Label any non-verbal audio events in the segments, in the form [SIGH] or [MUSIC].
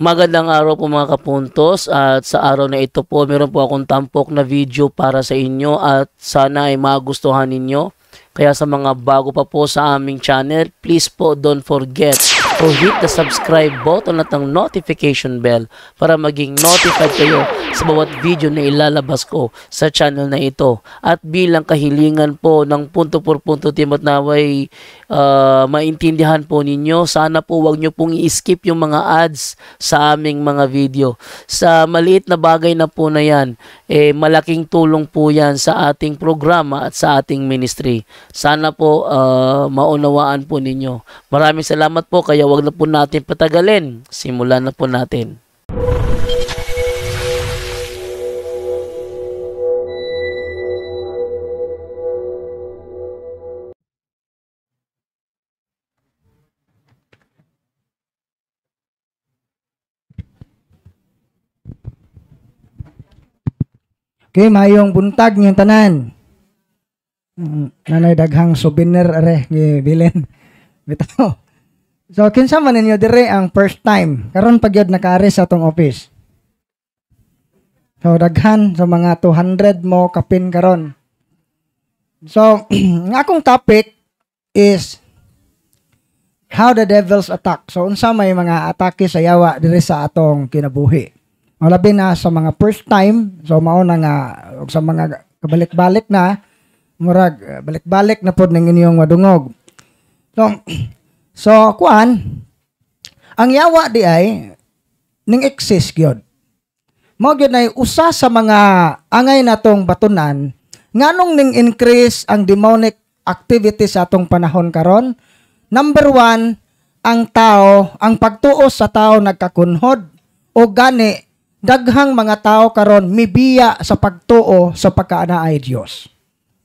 Magandang araw po mga kapuntos at sa araw na ito po meron po akong tampok na video para sa inyo at sana ay magustuhan ninyo. Kaya sa mga bago pa po sa aming channel, please po don't forget to hit the subscribe button at ang notification bell para maging notified kayo sa bawat video na ilalabas ko sa channel na ito. At bilang kahilingan po ng punto por punto team at naway uh, maintindihan po ninyo, sana po wag nyo pong i-skip yung mga ads sa aming mga video. Sa maliit na bagay na po na yan, eh, malaking tulong po yan sa ating programa at sa ating ministry. Sana po uh, maunawaan po ninyo. Maraming salamat po kaya wag na po natin patagalin. Simulan na po natin. Okay, mayong buntag niyang tanan nanay daghang souvenir are ni bilin [LAUGHS] bitaw so kinsa man ninyo dire ang first time karon pagyod nakare sa atong office so daghan sa so, mga 200 mo kapin karon so [CLEARS THROAT] ang akong topic is how the devils attack so unsa may mga atake sa yawa dire sa atong kinabuhi malabi na sa mga first time so mao na nga sa mga kabalik-balik na murag eh, balik-balik na pod ning inyong madungog. So, [CLEARS THROAT] so kuan ang yawa di ay ning exist gyud. Mao gyud nay usa sa mga angay natong batunan nganong ning increase ang demonic activity sa atong panahon karon. Number one, ang tao, ang pagtuo sa tao nagkakunhod o gani daghang mga tao karon mibiya sa pagtuo sa pagkaanaay Dios.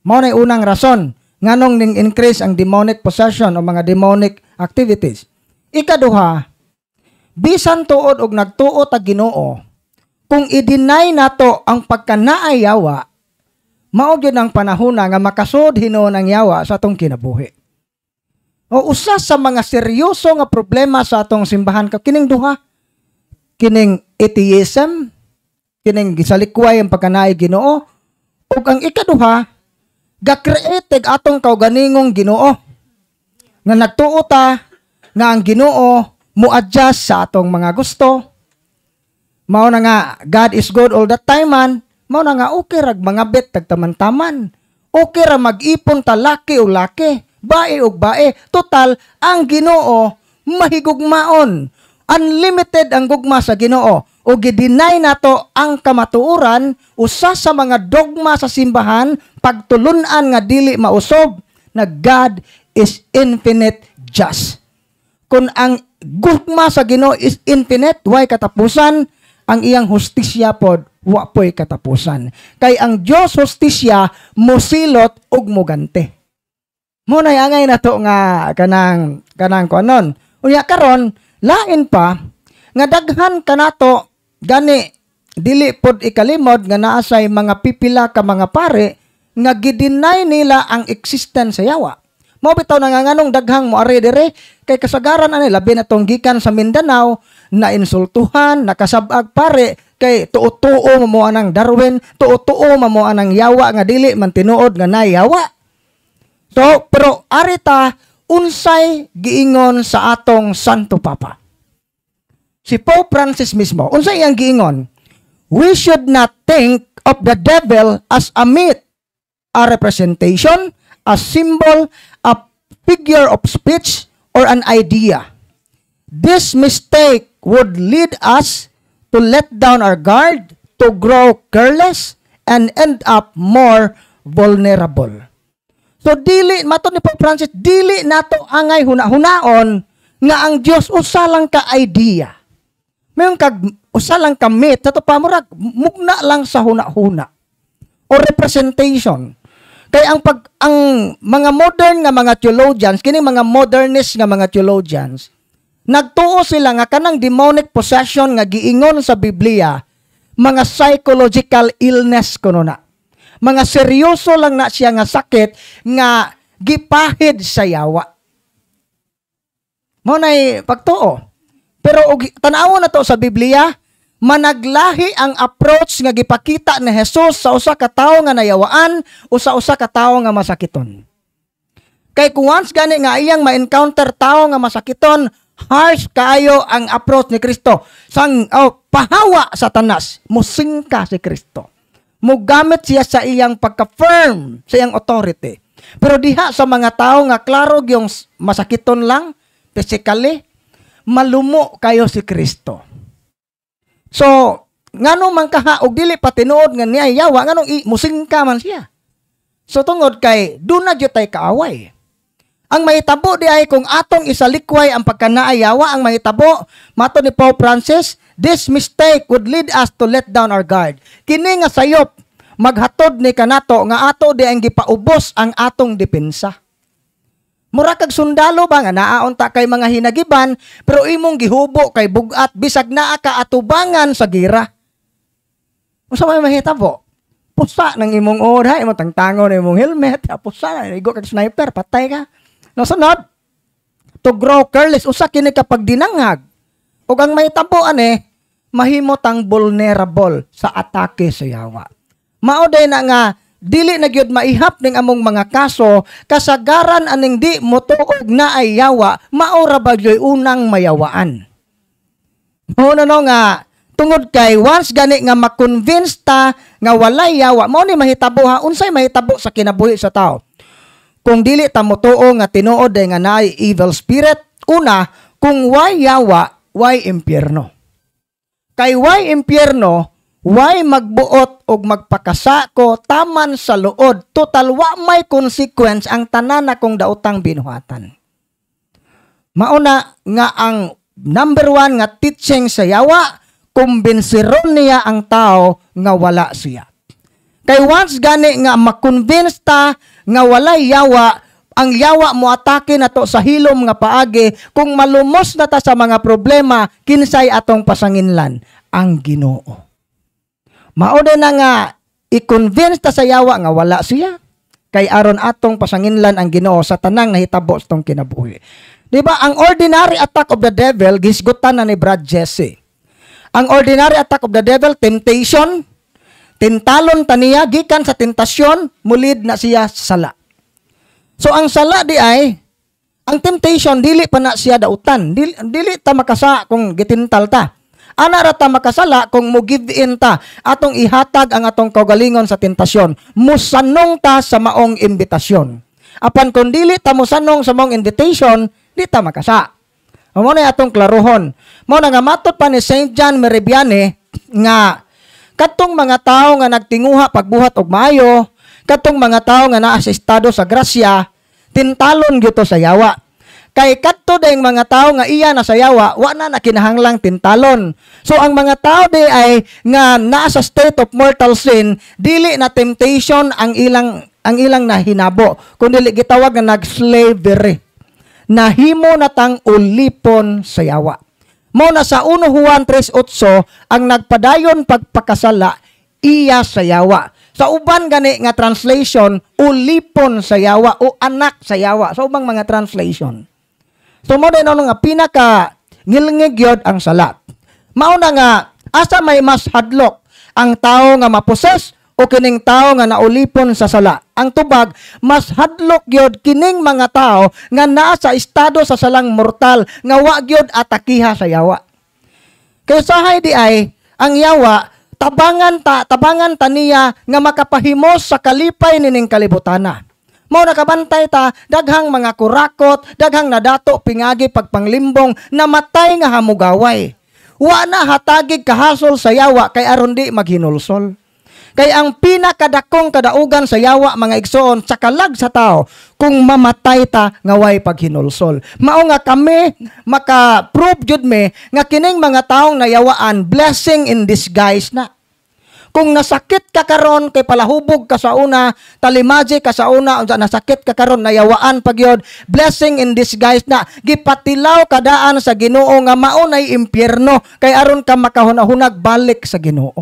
Mao nay unang rason nganong ning increase ang demonic possession o mga demonic activities. Ikaduha, bisan tuod og nagtuo ta Ginoo, kung i-deny nato ang pagkanaayawa, mao gyud ang panahon nga makasod hinon ang yawa sa atong kinabuhi. O usa sa mga seryoso nga problema sa atong simbahan ka kining duha, kining atheism, kining gisalikway ang pagkanaay Ginoo, ug ang ikaduha, gakreated atong kauganingong Ginoo nga nagtuo ta nga ang Ginoo mo adjust sa atong mga gusto mao na nga God is good all the time man mao na nga okay rag mga bet tagtaman-taman okay ra mag-ipon ta laki o laki bae o bae total ang Ginoo mahigugmaon unlimited ang gugma sa Ginoo o gidinay nato ang kamatuoran usa sa mga dogma sa simbahan pagtulunan nga dili mausob na God is infinite just. Kung ang gugma sa Ginoo is infinite, why katapusan? Ang iyang hustisya pod wa po'y katapusan. Kay ang Dios hustisya mosilot ug mugante. Mo nay angay nato nga kanang kanang kanon. Unya karon lain pa nga daghan kanato Gani, dili pod ikalimod nga naasay mga pipila ka mga pare nga gidinay nila ang existence sa yawa. Mao bitaw nanganganong daghang mo are dire kay kasagaran ani labi na tong gikan sa Mindanao na insultuhan, nakasabag pare kay tuo-tuo mo anang Darwin, tuo-tuo mo anang yawa nga dili man tinuod nga nayawa. So, pero arita unsay giingon sa atong Santo Papa si Pope Francis mismo, unsa iyang giingon, we should not think of the devil as a myth, a representation, a symbol, a figure of speech, or an idea. This mistake would lead us to let down our guard, to grow careless, and end up more vulnerable. So dili mato ni Pope Francis dili nato angay huna-hunaon nga ang Dios usa lang ka idea Mayon kag usa lang kamit sa pamurag mugna lang sa huna-huna o representation. Kay ang pag ang mga modern nga mga theologians kini mga modernist nga mga theologians nagtuo sila nga kanang demonic possession nga giingon sa Biblia mga psychological illness kuno na. Mga seryoso lang na siya nga sakit nga gipahid sa yawa. Mo nay pagtuo. Pero og, tanawo na to sa Biblia, managlahi ang approach nga gipakita ni Hesus sa usa ka tawo nga nayawaan o sa usa ka tawo nga masakiton. Kay kung once gani nga iyang ma-encounter tawo nga masakiton, harsh kayo ang approach ni Kristo. Sang oh, pahawa sa tanas, musingka si Kristo. Mugamit siya sa iyang pagka-firm, sa iyang authority. Pero diha sa mga tao nga klaro yung masakiton lang, physically, malumo kayo si Kristo. So, ngano man kaha og dili pa tinuod nga niya yawa nganong i, musing ka man siya. So tungod kay do na jud tay kaaway. Ang mahitabo di ay kung atong isalikway ang pagkanaayawa ang mahitabo mato ni Pope Francis this mistake would lead us to let down our guard. Kini nga sayop maghatod ni kanato nga ato di ang gipaubos ang atong depensa. Mura kag sundalo ba nga naaunta kay mga hinagiban pero imong gihubo kay bugat bisag naa ka atubangan sa gira. Usa may mahita po. Pusa nang imong oda, imong tangtangon imong helmet, ah, pusa na igo kag sniper patay ka. No sunod. To grow careless usa kini kapag dinanghag. Ug ang mahitabo ani mahimo tang vulnerable sa atake sa yawa. Mao na nga dili na gyud maihap ning among mga kaso kasagaran aning di mo tuog na ay yawa mao ra ba unang mayawaan mo na no nga tungod kay once gani nga makonvince ta nga walay yawa mo ni mahitabo ha unsay mahitabo sa kinabuhi sa tao kung dili ta motuo nga tinuod ay nga naay evil spirit una kung way yawa way impierno kay way impierno Way magbuot og ko taman sa luod. Total wa may consequence ang tanan akong daotang binuhatan. Mauna nga ang number one nga teaching sa yawa, kumbinsiron niya ang tao nga wala siya. Kay once gani nga makonvince ta nga wala yawa, ang yawa mo atake na to sa hilom nga paagi kung malumos na ta sa mga problema kinsay atong pasanginlan ang Ginoo. Maoda na nga i-convince ta sayawa nga wala siya kay aron atong pasanginlan ang Ginoo sa tanang nahitabo sa tong kinabuhi. Di ba ang ordinary attack of the devil gisgutan na ni Brad Jesse. Ang ordinary attack of the devil temptation tintalon taniya gikan sa tentasyon mulid na siya sa sala. So ang sala di ay ang temptation dili pa na siya dautan, dili, dili ta makasa kung gitintal ta. Ana ra ta makasala kung mo give in ta atong ihatag ang atong kaugalingon sa tentasyon. Musanong ta sa maong imbitasyon. Apan kung dili ta musanong sa maong invitation, di ta makasa. Amo na atong klarohon Mao na nga matot pa ni St. John Meribiane nga katong mga tao nga nagtinguha pagbuhat og maayo, katong mga tao nga naa sa estado sa grasya, tintalon gyud sa yawa. Kay kat hangtod ang mga tao nga iya na sayawa, wa na nakinahanglang tintalon. So ang mga tao di ay nga nasa state of mortal sin, dili na temptation ang ilang ang ilang nahinabo, kundi gitawag na nag-slavery. Nahimo na tang ulipon sayawa. Mao na sa 1 Juan 3:8 ang nagpadayon pagpakasala iya sayawa. Sa uban gani nga translation, ulipon sayawa o anak sayawa. Sa ubang mga translation tumod na nun nga pinaka ngilngig yod ang salat. Mauna nga, asa may mas hadlok ang tao nga maposes o kining tao nga naulipon sa sala. Ang tubag, mas hadlok gyud kining mga tao nga nasa estado sa salang mortal nga wa gyud atakiha sa yawa. Kay sahay di ay ang yawa tabangan ta tabangan ta niya nga makapahimos sa kalipay nining kalibutana. Mao nakabantay ta daghang mga kurakot, daghang nadato pingagi pagpanglimbong namatay nga hamugaway. Wa na hatagig kahasol sa yawa kay aron di maghinulsol. Kay ang pinakadakong kadaugan sa yawa mga igsoon sa kalag sa tao kung mamatay ta nga way paghinulsol. Mao nga kami maka-prove jud me nga kining mga taong nayawaan blessing in disguise na. Kung nasakit ka karon kay palahubog ka sa una, talimaji ka sa una unsa nasakit ka karon nayawaan pagyod. Blessing in disguise na gipatilaw kadaan sa Ginoo nga mao nay impyerno kay aron ka makahunahunag balik sa Ginoo.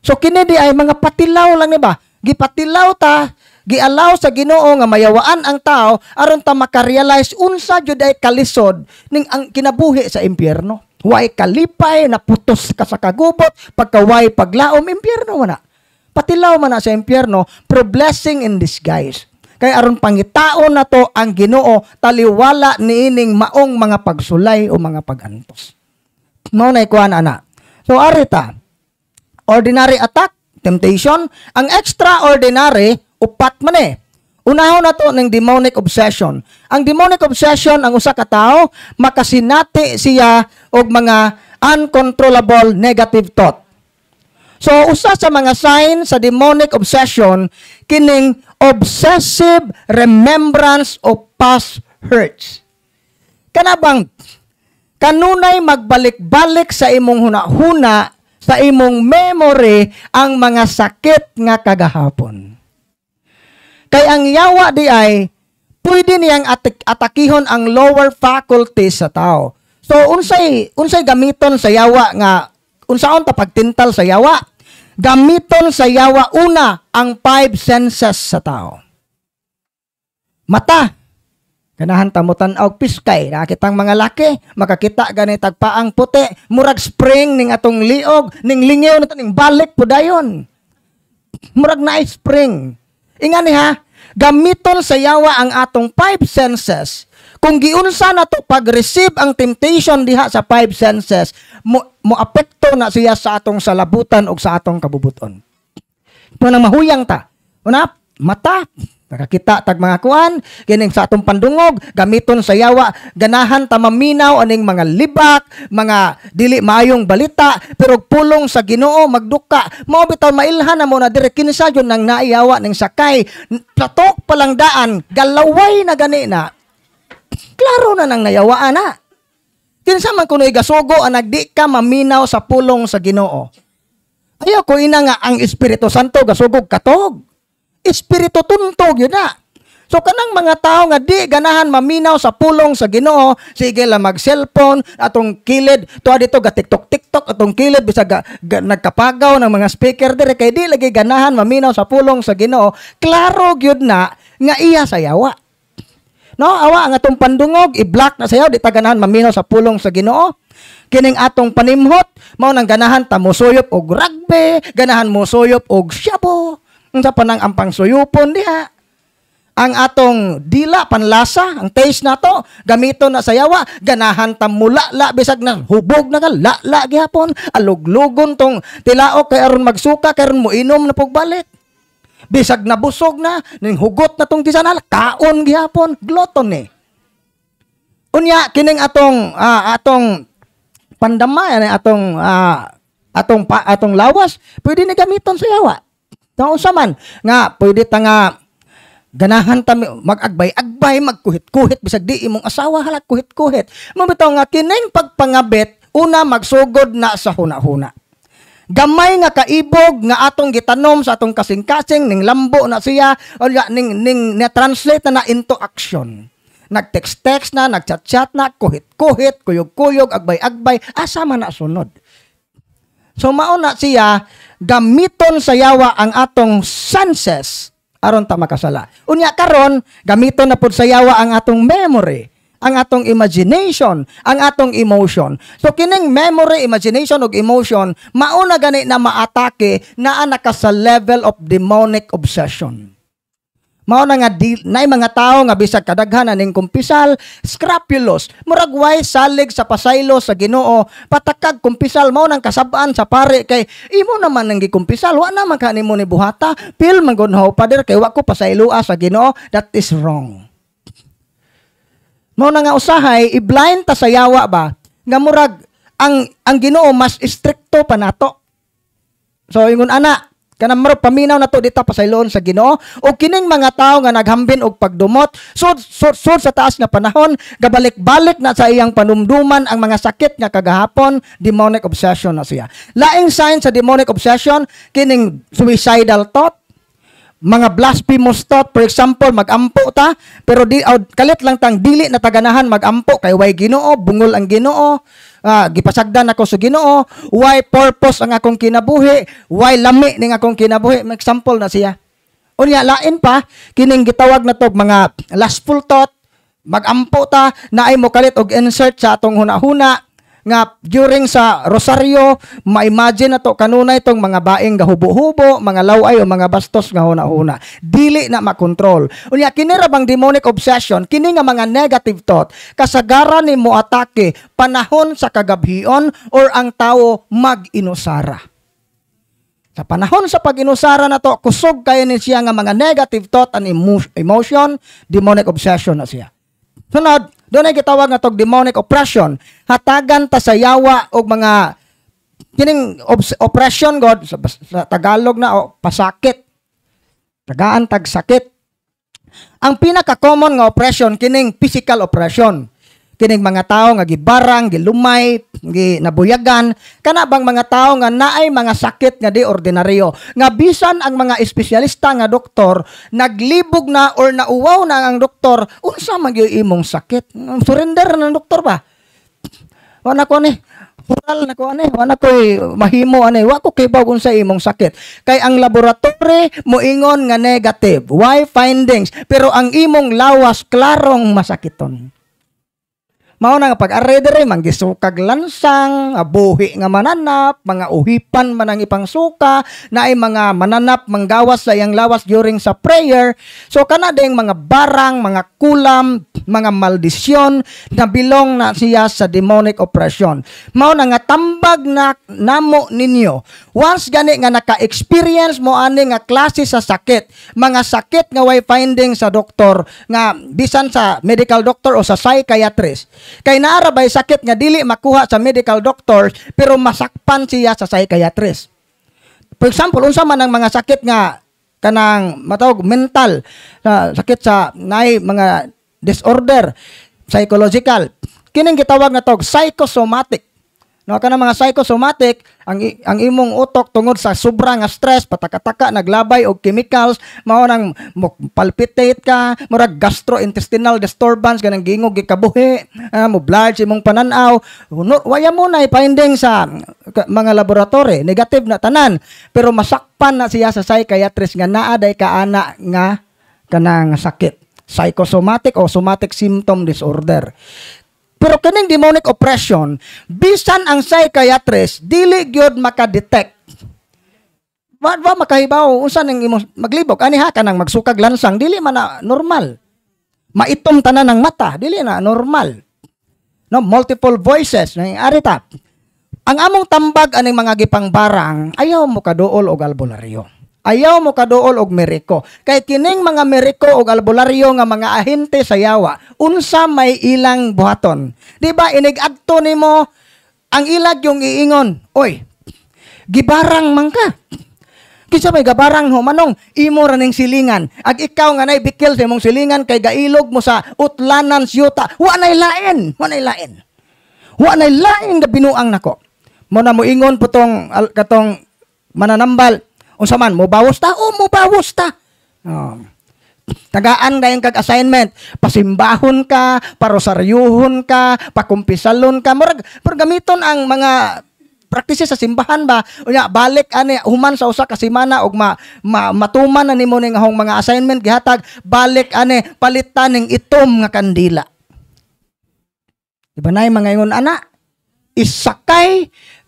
So kini di ay mga patilaw lang ni ba? Gipatilaw ta giallow sa Ginoo nga mayawaan ang tao aron ta makarealize unsa jud ay kalisod ning ang kinabuhi sa impierno way kalipay, naputos ka sa kagubot, pagkaway paglaom, impyerno man na. Patilaw man na sa impyerno, pero blessing in disguise. Kay aron pangitaon na to ang Ginoo taliwala niining maong mga pagsulay o mga pagantos. Mao na ikuan ana. So arita, ordinary attack, temptation, ang extraordinary upat man eh Unahon na to ng demonic obsession. Ang demonic obsession, ang usa ka tao, makasinati siya og mga uncontrollable negative thought. So, usa sa mga sign sa demonic obsession, kining obsessive remembrance of past hurts. Kanabang kanunay magbalik-balik sa imong hunahuna sa imong memory ang mga sakit nga kagahapon. Kay ang yawa di ay, pwede niyang atik, atakihon ang lower faculties sa tao. So, unsay, unsay gamiton sa yawa nga, unsaon ta pagtintal sa yawa? Gamiton sa yawa una ang five senses sa tao. Mata, Ganahan ta mo tan-aw piskay, nakitang mga laki, makakita ganay tagpaang puti, murag spring ning atong liog, ning lingaw nato ning balik po dayon. Murag na spring. Inga ha, Gamiton sa yawa ang atong five senses. Kung giunsa na to pag-receive ang temptation diha sa five senses, mo, mo apekto na siya sa atong salabutan o sa atong kabubuton. Kung nang mahuyang ta, una, mata, Nakakita tag mga kuan, gining sa atong pandungog, gamiton sa yawa, ganahan ta maminaw aning mga libak, mga dili maayong balita, pero pulong sa Ginoo magduka. Mao bitaw mailhan na mo na dire kinsa yon nang naiyawa ning sakay. Platok palang daan, galaway na gani na. Klaro na nang nayawaan na. Kinsa man kuno igasugo ang nagdi ka maminaw sa pulong sa Ginoo. Ayaw ko ina nga ang Espiritu Santo gasugog katog espiritu tuntog yun na. So kanang mga tao nga di ganahan maminaw sa pulong sa Ginoo, sige lang mag cellphone atong kilid tuwa dito ga TikTok TikTok atong kilid bisag nagkapagaw ng mga speaker dire kay di lagi ganahan maminaw sa pulong sa Ginoo, klaro gyud na nga iya sayawa. No, awa ang atong pandungog, i-block na sayaw, di taganahan maminaw sa pulong sa ginoo. Kining atong panimhot, mao nang ganahan ta musuyop og rugby, ganahan musuyop og syabo. Unsa pa nang ang pangsuyupon diha? Ang atong dila panlasa, ang taste nato, gamito na sayawa, ganahan ta mula la bisag na hubog na la la gihapon, aluglugon tong tilaok kay aron magsuka kay aron mo na pagbalik. Bisag na busog na, ning hugot na tong tisanal, kaon gihapon, gluttony. Eh. Unya kining atong uh, atong pandama atong uh, atong pa, atong lawas pwede ni gamiton sayawa Taon sa man nga pwede ta nga ganahan ta magagbay-agbay magkuhit-kuhit bisag di imong asawa halak kuhit-kuhit. Mabitaw nga kineng pagpangabit una magsugod na sa huna-huna. Gamay nga kaibog nga atong gitanom sa atong kasing-kasing ning lambo na siya o ning ning na-translate na, na into action. Nag-text-text na, nag-chat-chat na, kuhit-kuhit, kuyog-kuyog, agbay-agbay, asa man na sunod. So mauna siya gamiton sa yawa ang atong senses aron ta makasala. Unya karon gamiton na pud sa yawa ang atong memory, ang atong imagination, ang atong emotion. So kining memory, imagination ug emotion mauna gani na maatake naa naka sa level of demonic obsession. Mao na nga di, nay mga tawo nga bisag kadaghan aning kumpisal, scrupulous, muragway salig sa pasaylo sa Ginoo, patakag kumpisal mao nang kasabaan sa pare kay imo naman nang gikumpisal, wa naman ka nimo ni buhata, pil magunhaw pader kay wa ko pasaylo sa Ginoo, that is wrong. Mao na nga usahay, i-blind ta sa yawa ba nga murag ang ang Ginoo mas istrikto pa nato. So ingon ana, maro paminaw na to dita pasayloon sa Ginoo o kining mga tao nga naghambin og pagdumot sud sud sud sa taas nga panahon gabalik-balik na sa iyang panumduman ang mga sakit nga kagahapon demonic obsession na siya laing sign sa demonic obsession kining suicidal thought mga blasphemous thought for example magampo ta pero di kalit lang tang dili na taganahan magampo kay way Ginoo bungol ang Ginoo ah, gipasagdan ako sa Ginoo why purpose ang akong kinabuhi why lami ning akong kinabuhi may example na siya unya lain pa kining gitawag na tog mga full thought magampo ta na ay kalit og insert sa atong hunahuna nga during sa Rosario, ma-imagine na to kanuna itong mga baing gahubo-hubo, mga laway o mga bastos nga huna-huna. Dili na makontrol. Unya, kinira bang demonic obsession, kini nga mga negative thought, kasagaran ni mo atake, panahon sa kagabhion or ang tao mag-inusara. Sa panahon sa pag-inusara na to, kusog kayo ni siya nga mga negative thought and emotion, demonic obsession na siya. Sunod, doon ay gitawag nga tog demonic oppression. Hatagan ta sa yawa og mga kining oppression god sa, sa Tagalog na o pasakit. Tagaan tag sakit. Ang pinaka common nga oppression kining physical oppression kining mga tao nga gibarang, gilumay, gi nabuyagan, kana bang mga tao nga naay mga sakit nga di ordinaryo. Nga bisan ang mga espesyalista nga doktor naglibog na or nauwaw na ang doktor, unsa man gyud imong sakit? Mm, surrender na ng doktor ba? Wala ko ni Hural na ko ani, wala ko mahimo ani, wa ko kibaw kung sa imong sakit. Kay ang laboratory moingon nga negative, why findings, pero ang imong lawas klarong masakiton mao na nga pag aredere manggisukag lansang abuhi nga mananap mga uhipan man ang ipangsuka na ay mga mananap manggawas sa iyang lawas during sa prayer so kana ding mga barang mga kulam mga maldisyon na bilong na siya sa demonic oppression mao na nga tambag na namo ninyo once gani nga naka-experience mo ani nga klase sa sakit mga sakit nga way finding sa doktor nga bisan sa medical doctor o sa psychiatrist Kay naarabay sakit nga dili makuha sa medical doctors pero masakpan siya sa psychiatrist. For example, unsa man ang mga sakit nga kanang matawag mental uh, sakit sa nay mga disorder psychological kining gitawag na tog psychosomatic No kana mga psychosomatic ang ang imong utok tungod sa sobra nga stress, patakataka naglabay og chemicals, mao nang palpitate ka, murag gastrointestinal disturbance ganang gingog gikabuhi, uh, mo blood imong pananaw. No, waya mo na finding sa mga laboratory, negative na tanan, pero masakpan na siya sa psychiatrist nga naa day kaana nga kanang sakit psychosomatic o somatic symptom disorder. Pero kining demonic oppression, bisan ang psychiatrist, dili gyud makadetect. Wa ba makahibaw unsa ning imong maglibog ani ha kanang magsukag lansang dili man na normal. Maitom tanan ng mata, dili na normal. No, multiple voices ning arita. Ang among tambag aning mga gipangbarang ayaw mo kaduol og albularyo ayaw mo kaduol og meriko. Kay kining mga meriko og albularyo nga mga ahente sa yawa, unsa may ilang buhaton. Di ba inigagto nimo ang ilag yung iingon, oy, gibarang man ka. Kinsa may gabarang ho manong imo ra ning silingan. Ag ikaw nga nay bikil sa imong silingan kay gailog mo sa utlanan siyuta. Wa nay lain, wa nay lain. Wa nay lain nga binuang nako. Mo na mo ingon putong katong mananambal Unsa man mobawas ta? O oh, mobawas ta. Oh. Tagaan dayon kag assignment, pasimbahon ka, parosaryuhon ka, pakumpisalon ka. Murag gamiton ang mga practice sa simbahan ba unya balik ani human sa usa ka semana og ma, ma matuman na nimo ning ahong mga assignment gihatag balik ani palitan ning itom nga kandila Diba na mga ingon ana isakay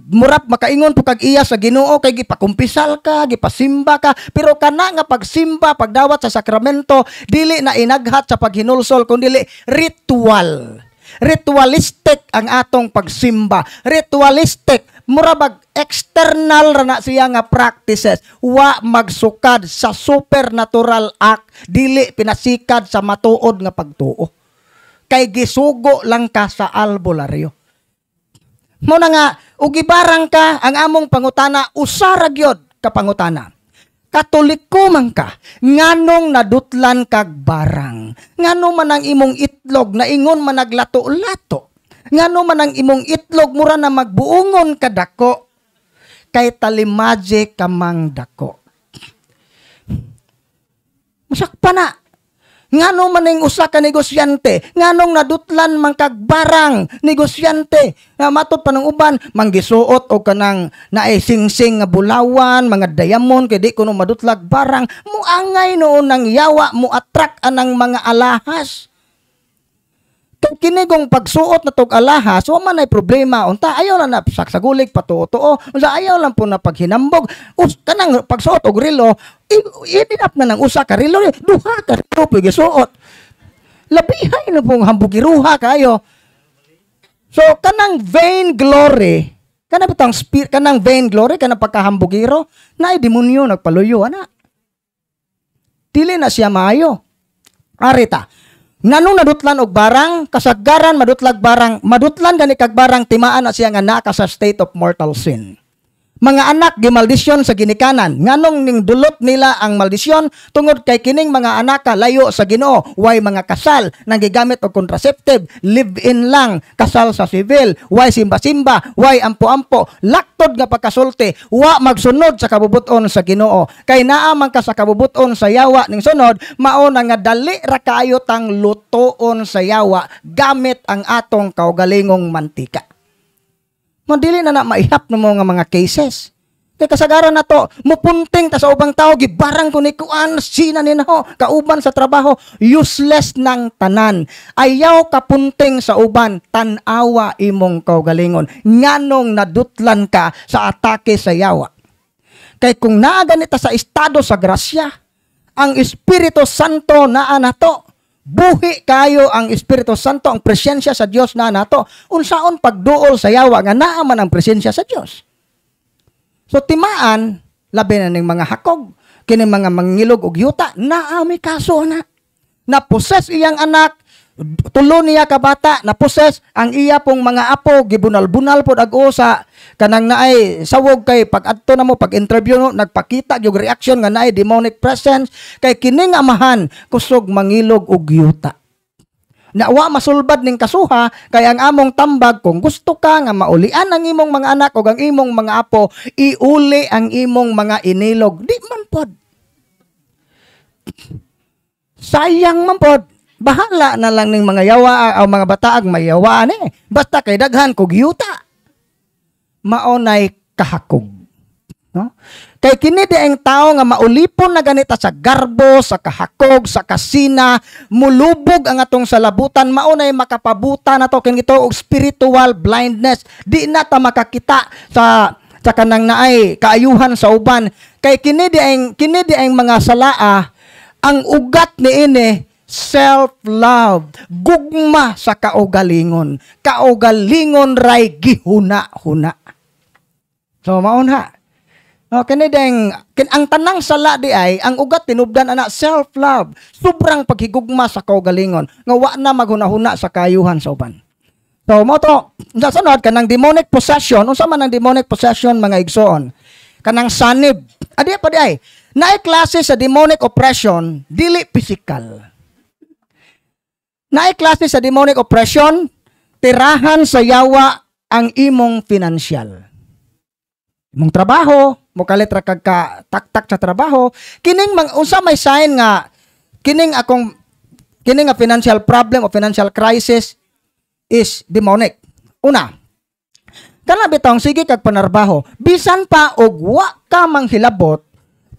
murap makaingon po kag iya sa Ginoo kay gipakumpisal ka gipasimba ka pero kana nga pagsimba pagdawat sa sakramento dili na inaghat sa paghinulsol kundi ritual ritualistic ang atong pagsimba ritualistic murabag external na siya nga practices wa magsukad sa supernatural act dili pinasikad sa matuod nga pagtuo kay gisugo lang ka sa albularyo Muna nga, ugibarang ka ang among pangutana, usarag ka pangutana. Katoliko man ka, nganong nadutlan kag barang. Nganong man ang imong itlog na ingon man naglato-lato. Nganong man ang imong itlog mura na magbuungon kadako. Kay talimaje mang dako. Musak pa na Ngano maning usa ka negosyante, nganong nadutlan man kag barang negosyante nga matod pa ng uban manggisuot og kanang naay singsing nga bulawan, mga diamond kay di kuno madutlag barang, muangay noon ang yawa mo attract anang mga alahas. Kung kinigong pagsuot na tog alaha, so man ay problema. Unta, ayaw lang na saksagulik, patuo-tuo. Unta, ayaw lang po na paghinambog. Us, kanang pagsuot og rilo, idinap na nang usa ka rilo, duha ka rilo po suot. Labihay na pong hambugiruha kayo. So, kanang vain glory, kanang bitang spirit, kanang vain glory, kanang pagkahambugiro, na ay demonyo, nagpaluyo, ana. Dili na siya maayo. Arita, Nganong nadutlan og barang, kasagaran madutlag barang, madutlan gani kag barang timaan na siya nga naka sa state of mortal sin mga anak gimaldisyon sa ginikanan nganong ning dulot nila ang maldisyon tungod kay kining mga anak layo sa Ginoo way mga kasal nang gigamit og contraceptive live-in lang kasal sa civil way simba-simba way ampo-ampo laktod nga pagkasulti wa magsunod sa kabubuton sa Ginoo kay naa man ka sa kabubuton sa yawa ning sunod mauna nga dali ra kaayo tang lutoon sa yawa gamit ang atong kaugalingong mantika mo dili na na maihap ng mga mga cases. Kay kasagaran na to, mupunting ta sa ubang tao, gibarang ko ni Kuan, sina ni ho, kauban sa trabaho, useless ng tanan. Ayaw kapunting sa uban, tanawa imong kaugalingon. Nganong nadutlan ka sa atake sa yawa. Kay kung naa ganita sa estado sa grasya, ang Espiritu Santo na anato, buhi kayo ang Espiritu Santo, ang presensya sa Diyos na nato. Unsaon pagduol sa yawa nga naa man ang presensya sa Diyos. So timaan labi na ning mga hakog, kini mga mangilog og yuta naa may kaso na. Na possess iyang anak, tulo niya ka bata na poses ang iya pong mga apo gibunal-bunal pod ag-o kanang naay sawog kay pag-adto na mo pag-interview no nagpakita gyud reaction nga naay demonic presence kay kining amahan kusog mangilog og yuta na wa masulbad ning kasuha kay ang among tambag kung gusto ka nga maulian ang imong mga anak o ang imong mga apo iuli ang imong mga inilog di man pod sayang man pod Bahala na lang ning mga yawa o ah, mga bataag may yawa ni. Eh. Basta kay daghan kog yuta. Maonay kahakog. No? Kay kini di ang tao nga maulipon na ganita sa garbo, sa kahakog, sa kasina, mulubog ang atong salabutan, maunay makapabuta na to kinito og spiritual blindness. Di na ta makakita sa sa kanang naay kaayuhan sa uban. Kay kini di ang kini di ang mga salaa ang ugat ni ini self-love, gugma sa kaugalingon. Kaugalingon ray gihuna-huna. So, maon ha. No, kini deng kin ang tanang sala di ay ang ugat tinubdan ana self-love, sobrang paghigugma sa kaugalingon nga wa na maghunahuna sa kayuhan sa uban. So mo to, sa sunod kanang demonic possession, unsa man ang demonic possession mga igsoon? Kanang sanib. Adi pa di ay, naay klase sa demonic oppression dili physical. Naay klase sa demonic oppression, tirahan sa yawa ang imong financial. Imong trabaho, mo kalit ra kag taktak sa trabaho, kining mang unsa may sign nga kining akong kining nga financial problem o financial crisis is demonic. Una, kana bitong sige kag panarbaho, bisan pa og wa ka manghilabot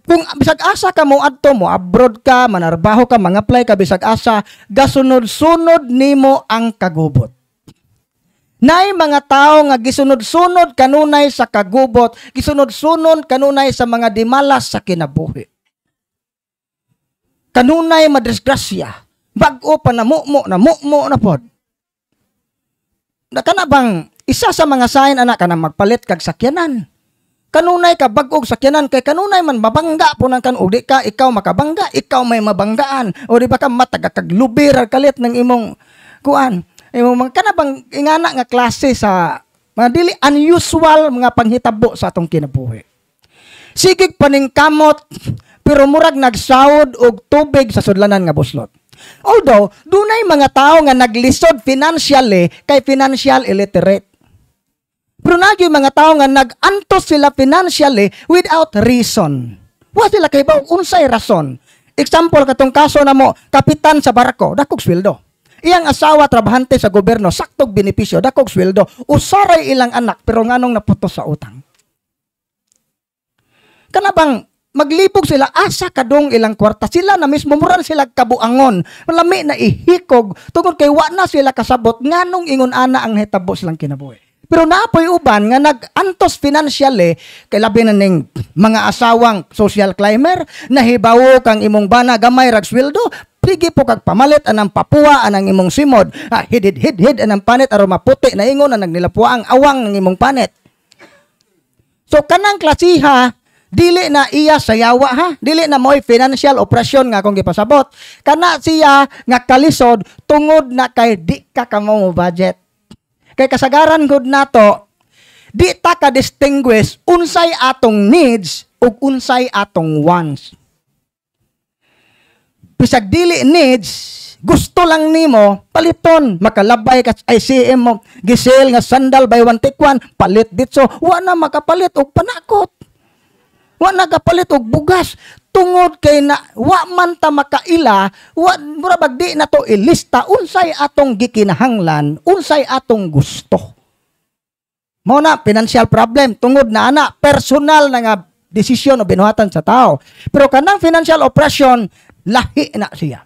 kung bisag asa ka mo adto mo abroad ka, manarbaho ka, mangapply ka bisag asa, gasunod-sunod nimo ang kagubot. Nay mga tao nga gisunod-sunod kanunay sa kagubot, gisunod-sunod kanunay sa mga dimalas sa kinabuhi. Kanunay madisgrasya, bag-o pa na mukmo na mukmo na pod. Na kana bang isa sa mga sign anak ka na magpalit kag sakyanan? kanunay ka bagog sa sakyanan kay kanunay man mabangga po ng kanug di ka ikaw makabangga ikaw may mabanggaan o di ba ka mataga kag lubir kalit ng imong kuan imong mga kanabang ingana nga klase sa mga dili unusual mga panghitabo sa atong kinabuhi sigig paningkamot pero murag nagsawod og tubig sa sudlanan nga buslot Although, dunay mga tao nga naglisod financially kay financial illiterate. Pero nagyo mga tao nga nag-antos sila financially without reason. Wa sila kay ba unsay rason. Example katong kaso na mo, kapitan sa barko, dakog sweldo. Iyang asawa trabahante sa gobyerno, saktog benepisyo, dakog sweldo. Usaray ilang anak pero nganong naputo sa utang. Kanabang maglibog sila asa kadong ilang kwarta sila na mismo muran sila kabuangon malami na ihikog tungod kay wa na sila kasabot nganong ingon ana ang hetabo silang kinabuhi pero naapoy uban nga nag-antos financially kay labi na ning mga asawang social climber nahibawo kang imong bana gamay rag sweldo Sige po kag pamalit anang papua anang imong simod. Ah, hidid hid hid anang panit aron maputi na ingon anang nilapua ang awang ng imong panit. So kanang klasiha dili na iya sayawa ha. Dili na mo'y financial operation nga akong gipasabot. Kana siya nga kalisod tungod na kay di ka kamo budget. Kay kasagaran good nato, di ta ka distinguish unsay atong needs ug unsay atong wants. Bisag dili needs, gusto lang nimo paliton makalabay ka ICM mo gisel nga sandal by one take one palit ditso wa na makapalit og panakot Wa nagapalit og bugas tungod kay na wa man ta makaila, wa mura bagdi na to ilista unsay atong gikinahanglan, unsay atong gusto. mo na financial problem tungod na ana personal na nga desisyon o binuhatan sa tao. Pero kanang financial oppression lahi na siya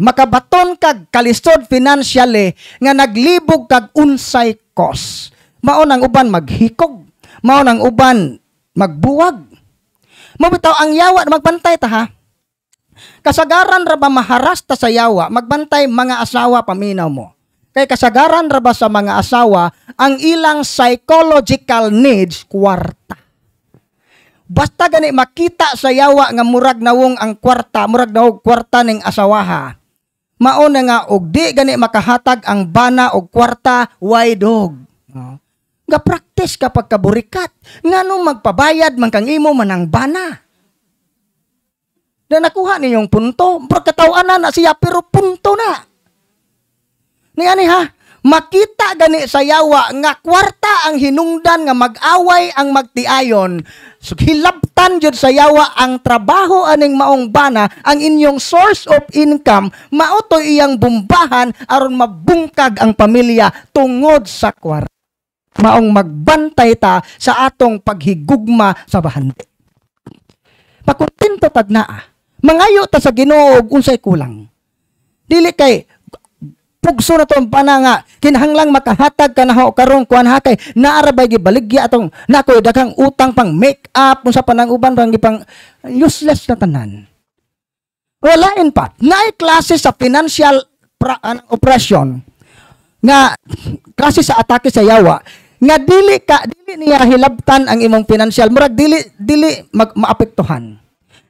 makabaton kag kalistod financially nga naglibog kag unsay cost. Mao nang uban maghikog, mao nang uban magbuwag. Mabitaw ang yawa magbantay ta ha. Kasagaran ra ba maharas ta sa yawa, magbantay mga asawa paminaw mo. Kay kasagaran ra ba sa mga asawa ang ilang psychological needs kwarta. Basta gani makita sa yawa nga murag nawong ang kwarta, murag nawog kwarta ning asawaha. Mao na nga og di gani makahatag ang bana og kwarta, why dog. No? nga praktis kapag kaburikat ngano magpabayad man kang imo manang bana na nakuha niyong punto pagkatawaan na, na siya pero punto na ni ha makita gani sa yawa nga kwarta ang hinungdan nga mag-away ang magtiayon so, hilabtan jud sa yawa ang trabaho aning maong bana ang inyong source of income mao iyang bumbahan aron mabungkag ang pamilya tungod sa kwarta maong magbantay ta sa atong paghigugma sa bahandi. Pakontento tag naa. Mangayo ta sa Ginoo unsay kulang. Dili kay pugso na tong pananga kinahanglang makahatag ka na ho karong kuan ha kay naarabay gibaligya atong nakoy daghang utang pang make up sa pananguban pang gipang useless na tanan. Wala in pa. Naay klase sa financial pra, uh, operasyon nga klase sa atake sa yawa nga dili ka dili niya hilabtan ang imong pinansyal murag dili dili mag, maapektuhan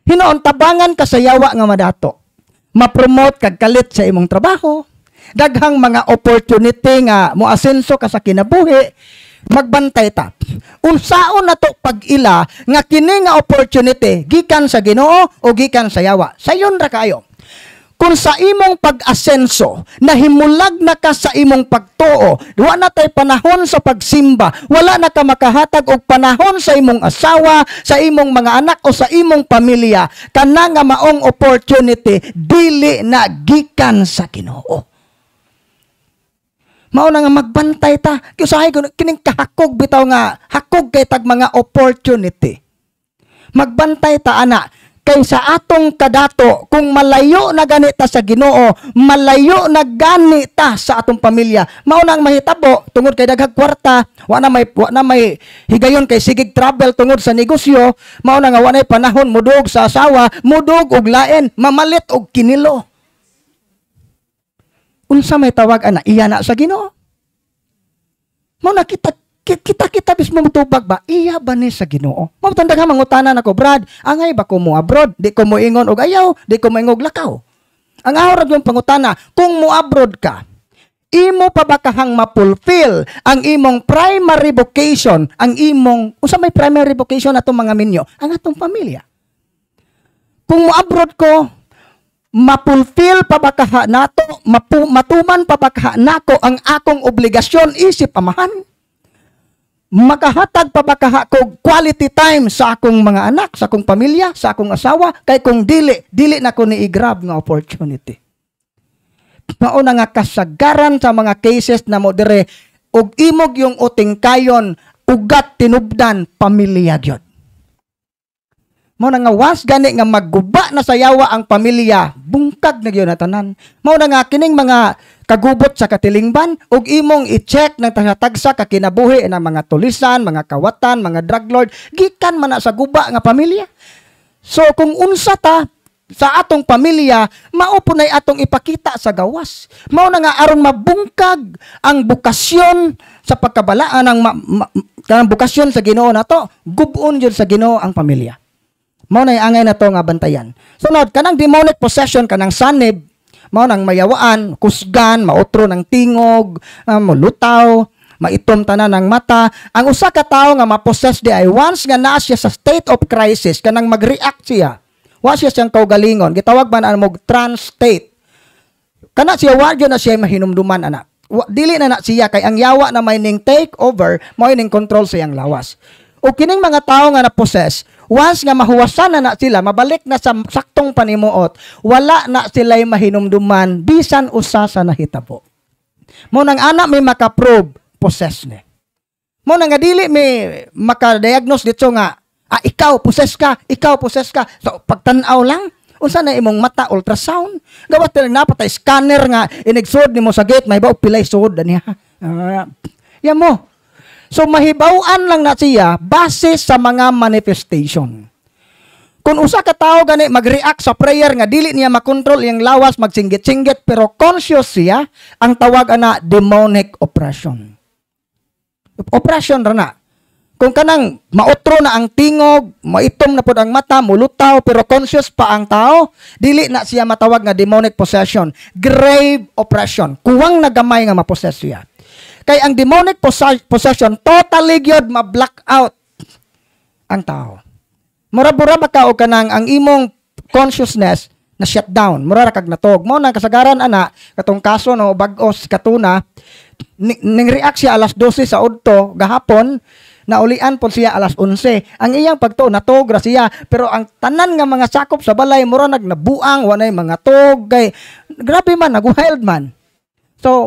hinoon tabangan ka sa nga madato ma-promote kag kalit sa imong trabaho daghang mga opportunity nga mo moasenso ka sa kinabuhi magbantay ta unsaon nato pag-ila nga kini nga opportunity gikan sa Ginoo o gikan sa yawa sayon ra kaayo kung sa imong pag-asenso, nahimulag na ka sa imong pagtuo, wala na tay panahon sa pagsimba, wala na ka makahatag og panahon sa imong asawa, sa imong mga anak o sa imong pamilya, kanang maong opportunity dili na gikan sa Ginoo. Mao na nga magbantay ta. Kiusahay ko kining kahakog bitaw nga hakog kay tag mga opportunity. Magbantay ta ana kay sa atong kadato kung malayo na ganita sa Ginoo malayo na ganita sa atong pamilya mao nang mahitabo tungod kay daghang kwarta wa na may wa na may higayon kay sigig travel tungod sa negosyo mao na nga wa nay panahon mudog sa asawa mudog og lain mamalit og kinilo unsa may tawag ana iya na sa Ginoo mo nakita kita-kita mismo matubag ba, iya ba ni sa ginoo? Mamutanda nga, mangutanan ako, Brad, angay ba ko mo abroad? Di ko mo ingon og ayaw, di ko mo ingog lakaw. Ang awrad yung pangutana, kung mo abroad ka, imo pa ba kahang mapulfill ang imong primary vocation, ang imong, usa may primary vocation atong mga minyo, ang atong pamilya. Kung mo abroad ko, mapulfill pa ba kaha nato, matuman pa ba kaha nako ang akong obligasyon isip amahan? makahatag pa bakaha kog quality time sa akong mga anak, sa akong pamilya, sa akong asawa, kay kung dili, dili na ko ni-grab ng opportunity. Mao na nga kasagaran sa mga cases na mo dire og imog yung uting kayon, ugat tinubdan pamilya jud. Mao na nga was gani nga magguba na sayawa ang pamilya, bungkag na gyud natanan. Mao na nga kining mga kagubot sa katilingban ug imong i-check ng tagsa ka kinabuhi ng mga tulisan, mga kawatan, mga drug lord gikan man sa guba nga pamilya. So kung unsa ta sa atong pamilya, mao punay atong ipakita sa gawas. Mao na nga aron mabungkag ang bukasyon sa pagkabalaan ng ma, ma, bukasyon sa Ginoo nato, gubon jud sa Ginoo ang pamilya. Mao nay angay na to nga bantayan. Sunod kanang demonic possession kanang sanib mao nang mayawaan, kusgan, maotro ng tingog, uh, mulutaw, maitom tanan ng mata. Ang usa ka tawo nga ma-possess di ay once nga naa siya sa state of crisis kanang mag-react siya. Wa siya siyang kaugalingon, gitawag man ang mog trans state. Kana siya wa na siya mahinumduman anak. Dili na na siya kay ang yawa na may ning take over, mao ning control sa iyang lawas. O kining mga tawo nga na-possess, Once nga mahuwasan na sila, mabalik na sa saktong panimuot, wala na sila'y mahinumduman, bisan usa sa nahitabo. Mo nang anak may makaprove, possess ni. Mo nang dili may makadiagnose dito nga, ah, ikaw, possess ka, ikaw, possess ka. So, pagtanaw lang, unsa na imong mata ultrasound gawat lang napatay scanner nga inigsod nimo sa gate may baog pilay sud niya uh, [LAUGHS] ah, yan mo So mahibawan lang na siya base sa mga manifestation. Kung usa ka tawo gani mag-react sa prayer nga dili niya makontrol iyang lawas, magsinggit-singgit pero conscious siya, ang tawag ana demonic oppression. Oppression ra na. Kung kanang maotro na ang tingog, maitom na pud ang mata, mulutaw pero conscious pa ang tao, dili na siya matawag nga demonic possession, grave oppression. Kuwang nagamay nga mapossess siya. Kay ang demonic possession, totally gyud ma-black out ang tao. Murabura ba ka o kanang ang imong consciousness na shut down. ra kag natog. Mao nang kasagaran ana katong kaso no bag-o katuna ning react siya alas 12 sa udto gahapon naulian po siya alas 11. Ang iyang pagto natog ra siya pero ang tanan nga mga sakop sa balay mura nagnabuang wanay mga tog kay grabe man naguhild man. So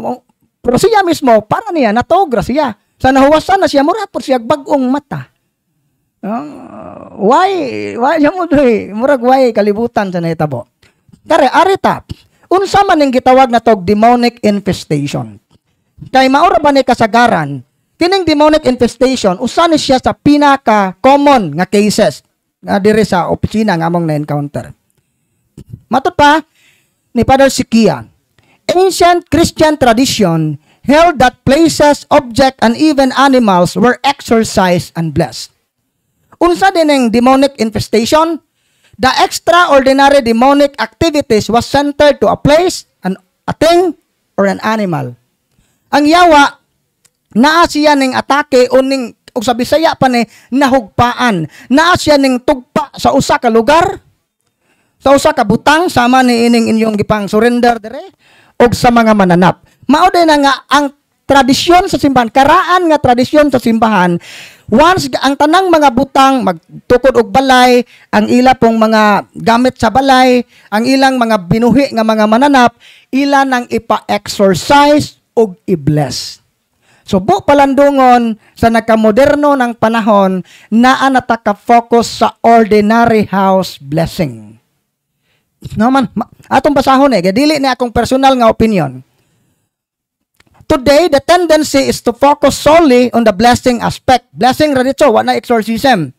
pero siya mismo, para niya, natugra siya. Sa nahuwasan na siya, mura po siya bagong mata. Uh, why? Why siya mo doy? Murag why kalibutan sa naitabo. Kare, arita. Unsa man ang gitawag na tog demonic infestation. Kay maura ba ni kasagaran, kining demonic infestation, usan siya sa pinaka common nga cases na diri sa opisina nga among na-encounter. Matod pa ni Padal Sikian ancient Christian tradition held that places, objects, and even animals were exorcised and blessed. Unsa din ang demonic infestation? The extraordinary demonic activities was centered to a place, an, a thing, or an animal. Ang yawa, naa siya ning atake o ning og sa Bisaya pa ni nahugpaan. Naa siya ning tugpa sa usa ka lugar, sa usa ka butang sama ni ining inyong gipang surrender dere, o sa mga mananap. Mao din na nga ang tradisyon sa simbahan, karaan nga tradisyon sa simbahan, once ang tanang mga butang magtukod og balay, ang ila pong mga gamit sa balay, ang ilang mga binuhi nga mga mananap, ila nang ipa-exercise og i-bless. So bu palandungon sa nakamoderno ng panahon naa nataka-focus sa ordinary house blessing no man atong basahon eh dili ni akong personal nga opinion today the tendency is to focus solely on the blessing aspect blessing ra dito na exorcism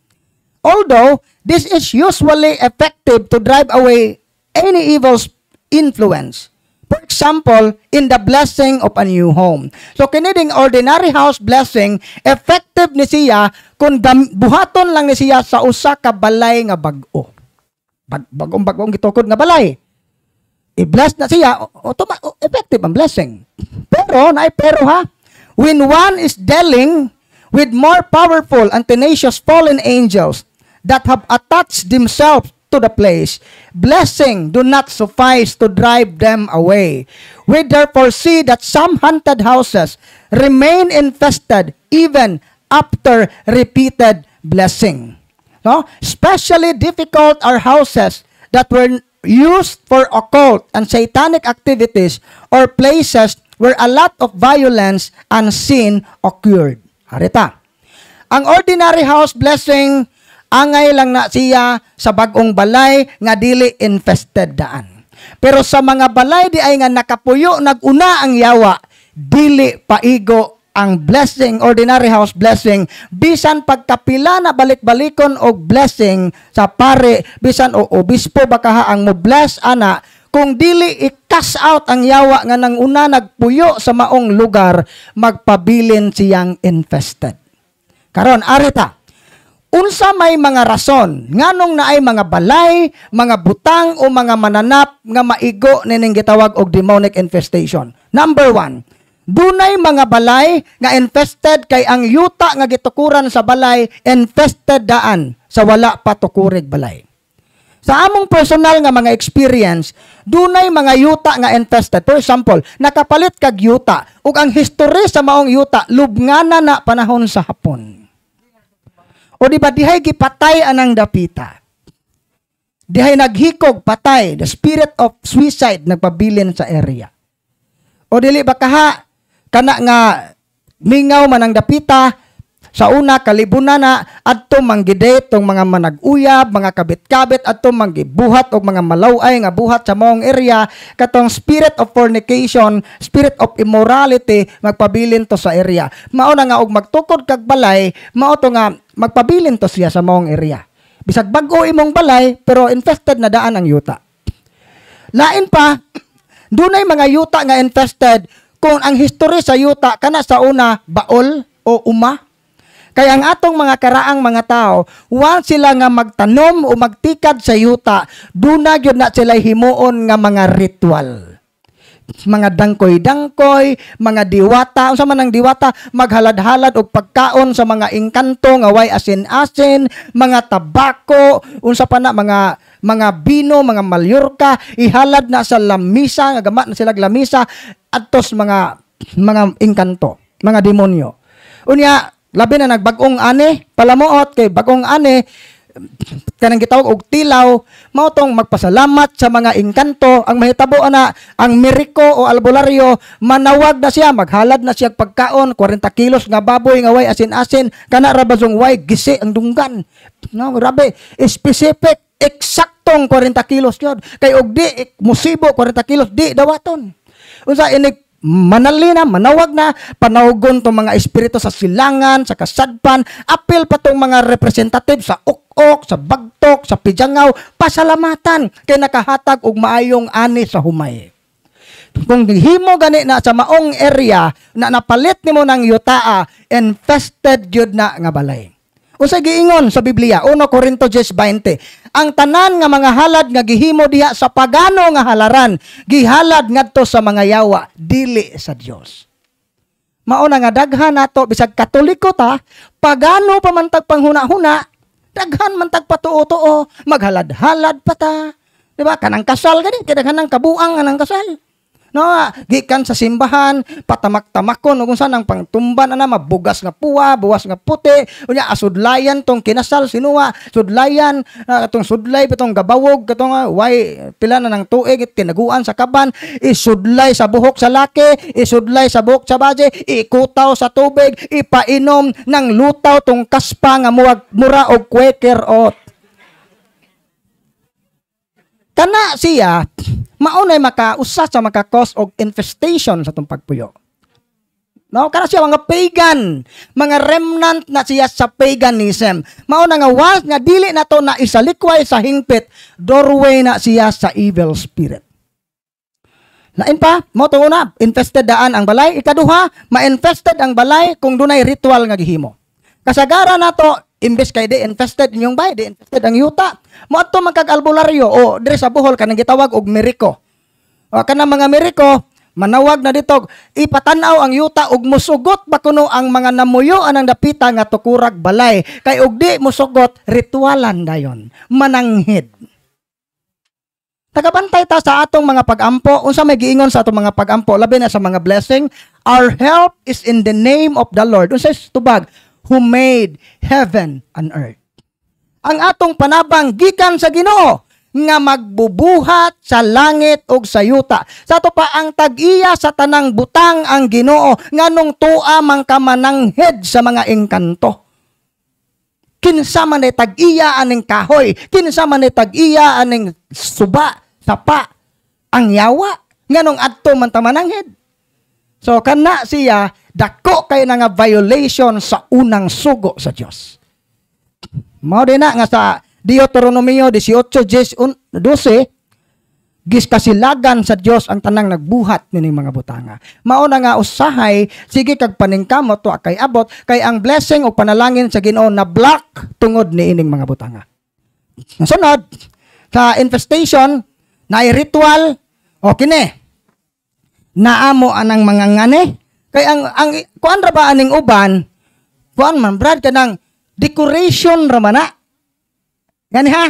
although this is usually effective to drive away any evil influence For example, in the blessing of a new home. So, kiniding ordinary house blessing, effective ni siya kung buhaton lang ni siya sa usa ka balay nga bag-o pag bagong-bagong gitukod nga balay. I-bless na siya, effective ang blessing. Pero, na pero ha, when one is dealing with more powerful and tenacious fallen angels that have attached themselves to the place, blessing do not suffice to drive them away. We therefore see that some haunted houses remain infested even after repeated blessing. No? Especially difficult are houses that were used for occult and satanic activities or places where a lot of violence and sin occurred. Harita. Ang ordinary house blessing angay lang na siya sa bagong balay nga dili infested daan. Pero sa mga balay di ay nga nakapuyo naguna ang yawa, dili paigo ang blessing, ordinary house blessing, bisan pagkapila na balik-balikon o blessing sa pare, bisan o obispo baka ha ang mo bless ana, kung dili i-cast out ang yawa nga nang una nagpuyo sa maong lugar, magpabilin siyang infested. Karon, arita, unsa may mga rason, nganong naay mga balay, mga butang o mga mananap nga maigo nining gitawag og demonic infestation. Number one, Dunay mga balay nga infested kay ang yuta nga gitukuran sa balay infested daan sa wala pa tukurig balay. Sa among personal nga mga experience, dunay mga yuta nga infested. For example, nakapalit kag yuta ug ang history sa maong yuta lubngana na panahon sa hapon. O di ba dihay gipatay anang dapita? Dihay naghikog patay, the spirit of suicide nagpabilin sa area. O dili ba kaha kana nga mingaw man ang dapita sa una kalibunan na adto manggide tong mga managuyab, mga kabit-kabit adto manggibuhat og mga malaway nga buhat sa maong area katong spirit of fornication, spirit of immorality magpabilin to sa area. Mao na nga og magtukod kag balay, mao to nga magpabilin to siya sa maong area. Bisag bago imong balay pero infested na daan ang yuta. Lain pa, [CLEARS THROAT] dunay mga yuta nga infested kon ang history sa yuta kana sa una baol o uma. Kaya ang atong mga karaang mga tao, wa sila nga magtanom o magtikad sa yuta, duna gyud na sila himuon nga mga ritual mga dangkoy-dangkoy, mga diwata, unsa man ang diwata, maghalad-halad og pagkaon sa mga engkanto nga way asin-asin, mga tabako, unsa pa na mga mga Bino, mga Mallorca, ihalad na sa lamisa, nga gamat na sila lamisa, atos mga mga engkanto, mga demonyo. Unya, labi na nagbagong ane, palamuot kay bagong ane, kanang gitawag og tilaw mao tong magpasalamat sa mga engkanto ang mahitabo na ang Mirico o albularyo manawag na siya maghalad na siya pagkaon 40 kilos nga baboy nga way asin-asin kana ra bazong way gisi ang dunggan no grabe specific exact sulong 40 kilos yun. Kay ugdi, eh, musibo 40 kilos, di dawaton. Unsa ini manali na, manawag na, panawgon tong mga espiritu sa silangan, sa kasadpan, apil pa tong mga representative sa ukok, sa bagtok, sa pijangaw, pasalamatan, kay nakahatag og maayong ani sa humay. Kung himo gani na sa maong area na napalit nimo ng yuta, infested gyud na nga balay. Unsa giingon sa Biblia? 1 Corinto 10:20. Ang tanan nga mga halad nga gihimo diha sa pagano nga halaran, gihalad ngadto sa mga yawa dili sa Dios. Mao na nga daghan nato bisag Katoliko ta, pagano pa man tag panghuna-huna, daghan man tag patuo-tuo, maghalad-halad pa ta. Di ba? Kanang kasal gani, kanang kabuang anang kasal. No, gikan sa simbahan, patamak-tamakon o kung saan ang pangtumban ana mabugas nga puwa, buwas nga puti, unya asudlayan tong kinasal sinuwa, sudlayan uh, ah, atong sudlay itong gabawog katong uh, way pila na ng tuig tinaguan sa kaban, isudlay sa buhok sa laki, isudlay sa buhok sa baje, ikutaw sa tubig, ipainom ng lutaw tong kaspa nga muwag mura og Quaker oat. Kana siya, maunay makausa sa makakos og infestation sa itong pagpuyo. No, kana siya mga pagan, mga remnant na siya sa paganism. Mao nga was nga dili na to na isalikway sa hingpit, doorway na siya sa evil spirit. Lain pa, mo to una, infested daan ang balay. Ikaduha, ma-infested ang balay kung dunay ritual nga gihimo. Kasagaran nato imbes kay di infested inyong bay, di infested ang yuta. Mo ato kag albularyo o dire sa Bohol kanang gitawag og miriko. O kanang mga miriko, manawag na ditog ipatanaw ang yuta og musugot ba kuno ang mga namuyo anang dapita nga tukurag balay kay og di musugot ritualan dayon mananghid Tagabantay ta sa atong mga pagampo unsa may giingon sa atong mga pagampo labi na sa mga blessing our help is in the name of the Lord unsa tubag who made heaven and earth. Ang atong panabang gikan sa Ginoo nga magbubuhat sa langit ug sa yuta. Sa to pa ang tag-iya sa tanang butang ang Ginoo nganong tua man ka mananghid sa mga engkanto. Kinsa man ni tag-iya aning kahoy, kinsa man ni tag-iya aning suba, sapa, ang yawa nganong adto man ta mananghid. So, kana siya, dako kay na nga violation sa unang sugo sa Dios. Mao din na nga sa Deuteronomio 18:12, gis kasilagan sa Dios ang tanang nagbuhat ni mga butanga. Mao na nga usahay sige kag paningkamot wa kay abot kay ang blessing o panalangin sa Ginoo na block tungod ni ining mga butanga. Ang sunod sa infestation na ritual o kini naamo anang mga ngane. Kay ang, ang kuan ra ba aning uban, kuan man, brad ka ng decoration ra man Gani ha?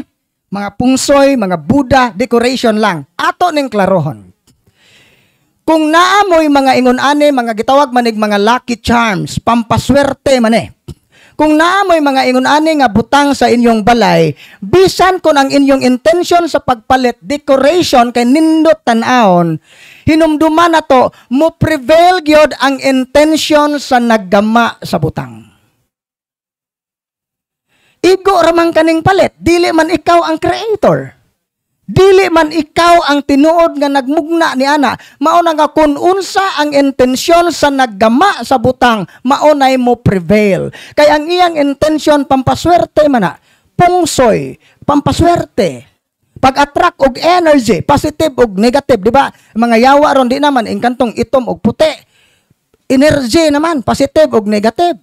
Mga pungsoy, mga buda, decoration lang. Ato ning klarohon. Kung naamoy mga ingon ane, mga gitawag manig mga lucky charms, pampaswerte man eh. Kung naamoy mga ingon ani nga butang sa inyong balay, bisan kon ang inyong intention sa pagpalit decoration kay nindot tan-aon, hinumduman nato mo prevail gyud ang intention sa naggama sa butang. Igo ramang kaning palit, dili man ikaw ang creator. Dili man ikaw ang tinuod nga nagmugna ni ana, mao na nga kun unsa ang intensyon sa naggama sa butang, mao nay mo prevail. Kay ang iyang intensyon pampaswerte man pungsoy, pampaswerte. Pag-attract og energy, positive og negative, di ba? Mga yawa ron di naman inkantong itom og puti. Energy naman, positive og negative.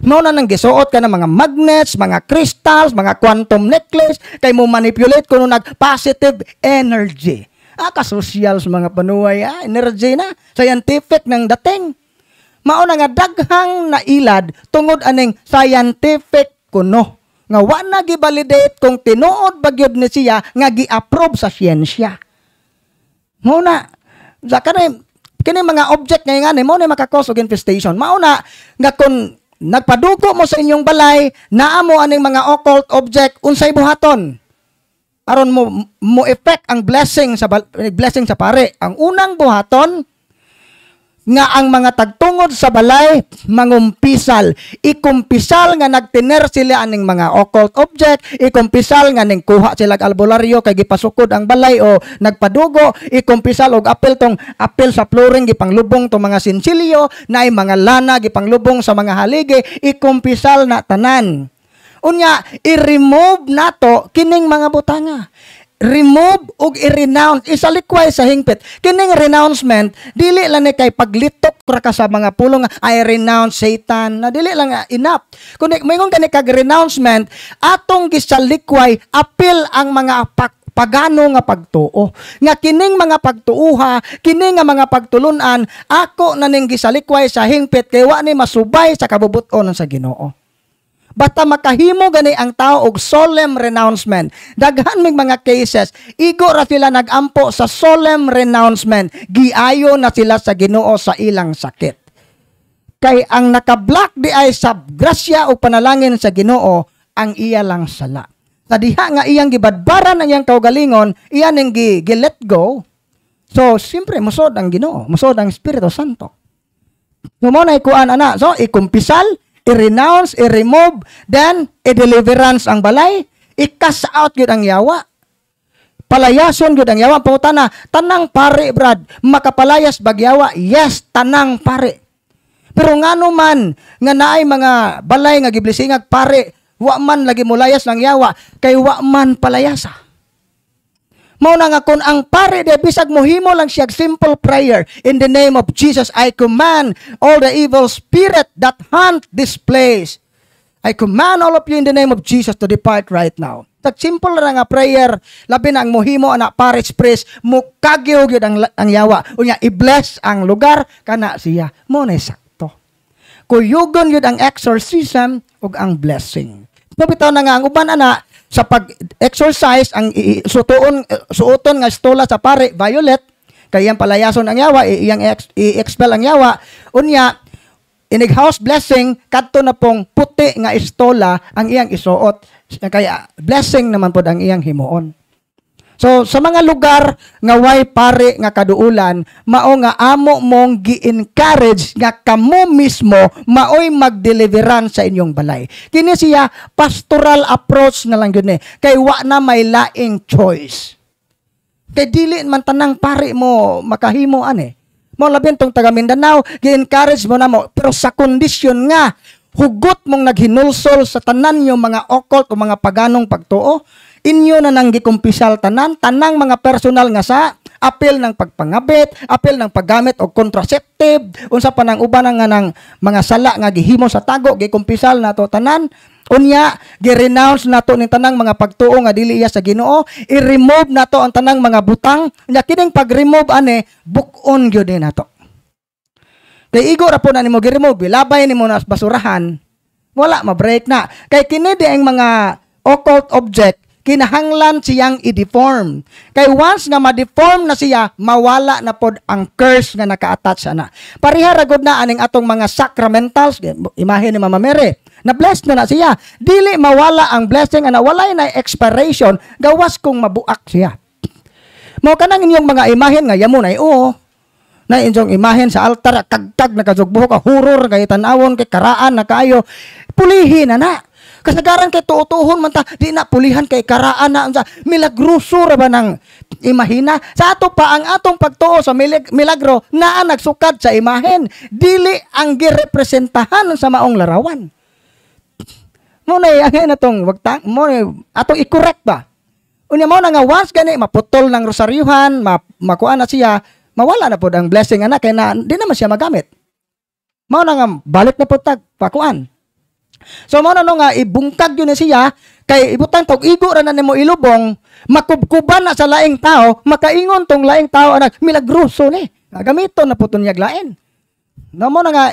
Mao na nang gisuot ka ng mga magnets, mga crystals, mga quantum necklace kay mo manipulate kuno nag positive energy. Ah, ka mga panuway, ah, energy na, scientific ng dating. Mao na nga daghang nailad tungod aning scientific kuno nga wa na gibalidate kung tinuod ba gyud ni siya nga gi-approve sa siyensya. Mao na sa kanay kini mga object nga ngani mo ni makakos og infestation. Mao na nga kon Nagpadugo mo sa inyong balay, naamo aning mga occult object, unsay buhaton. Aron mo, mo effect ang blessing sa blessing sa pare. Ang unang buhaton, nga ang mga tagtungod sa balay mangumpisal ikumpisal nga nagtiner sila aning mga occult object ikumpisal nga ning kuha sila ag albularyo kay gipasukod ang balay o nagpadugo ikumpisal og apel tong apel sa flooring gipanglubong tong mga sinsilyo na ay mga lana gipanglubong sa mga haligi ikumpisal na tanan unya i-remove nato kining mga butanga remove og i-renounce isalikway sa hingpit kining renouncement dili lang ni kay paglitok ra ka sa mga pulong I renounce Satan na dili lang ah, enough kundi mayon kani kag renouncement atong gisalikway apil ang mga pak pagano nga pagtuo nga kining mga pagtuoha kining nga mga pagtulunan ako naning gisalikway sa hingpit kay wa ni masubay sa kabubuton sa Ginoo Bata makahimo gani ang tao og solemn renouncement. Daghan mig mga cases, igo ra sila nagampo sa solemn renouncement. Giayo na sila sa Ginoo sa ilang sakit. Kay ang nakablock di ay sa grasya o panalangin sa Ginoo ang iya lang sala. Sa diha nga iyang gibadbaran ang iyang kaugalingon, iyan ang gi, gi let go. So, siyempre, musod ang Ginoo, musod ang Espiritu Santo. So, mo na ikuan ana. So, ikumpisal, i-renounce, i-remove, then i-deliverance ang balay, i-cast out yun ang yawa. Palayason yun ang yawa. Pauta na, tanang pare, brad, makapalayas bagyawa, yes, tanang pare. Pero nga naman, nga naay mga balay nga giblisingag pare, wa man lagi mulayas ng yawa, kay wa man palayasa. Mao na nga kun ang pare de bisag mohimo lang siya simple prayer in the name of Jesus I command all the evil spirit that haunt this place. I command all of you in the name of Jesus to depart right now. Tag simple lang nga prayer labi na ang mohimo ana parish priest mo kagyog ang, ang yawa unya i-bless ang lugar kana siya mo na sakto. Kuyugon yun ang exorcism ug ang blessing. Pabitaw na nga ang uban ana sa pag-exercise ang sutuon suoton nga stola sa pare violet kay ang palayason ang yawa iyang i-expel ang yawa unya inig house blessing kadto na pong puti nga istola ang iyang isuot kaya blessing naman pod ang iyang himuon So sa mga lugar nga way pare nga kaduulan, mao nga amo mong gi-encourage nga kamo mismo maoy magdeliveran sa inyong balay. Kini siya pastoral approach na lang gyud ni eh. kay wa na may laing choice. Kay dili man tanang pare mo makahimo ani. Eh mo labi tong taga Mindanao, gi-encourage mo na mo. Pero sa kondisyon nga, hugot mong naghinulsol sa tanan yung mga occult o mga paganong pagtuo, Inyo na nang gikumpisal tanan, tanang mga personal nga sa apil ng pagpangabit, apil ng paggamit og contraceptive, unsa pa nang uban nga nang mga sala nga gihimo sa tago, gikumpisal nato tanan, Unya, girenounce nato ning tanang mga pagtuo nga dili iya sa Ginoo, i-remove nato ang tanang mga butang. Nya kining pag-remove ane, on gyud ni nato. Kay igo ra po na nimo gi-remove, labay nimo na basurahan, wala ma-break na. Kay kini di ang mga occult object kinahanglan siyang i-deform. Kay once na ma-deform na siya, mawala na pod ang curse nga naka-attach na. Pariha ragod na aning atong mga sacramentals, imahe ni Mama Mary, na blessed na na siya. Dili mawala ang blessing na walay na expiration, gawas kung mabuak siya. Mao kanang inyong mga imahen nga yamo na oo. Na inyong imahen sa altar kagtag nakasugbo ka hurur kay tanawon kay karaan na kayo Pulihin na na Kasagaran kay tuutuhon man ta, di na pulihan kay karaan na unsa milagroso ra ba nang imahina. Sa ato pa ang atong pagtuo sa milag milagro naa nagsukad sa imahen, dili ang girepresentahan sa maong larawan. Mo na ang atong wagta mo atong i-correct ba? Unya mo na nga once gani maputol ng rosaryuhan, ma makuha na siya, mawala na pod ang blessing anak kay na di naman siya magamit. Mao na nga balik na po tag pakuan. So mo no nga ibungkag yun siya kay ibutang tog igo ra na nimo ilubong makubkuban na sa laing tao makaingon tong laing tao anak milagroso ni. Nagamiton na puton niya lain. No mo na nga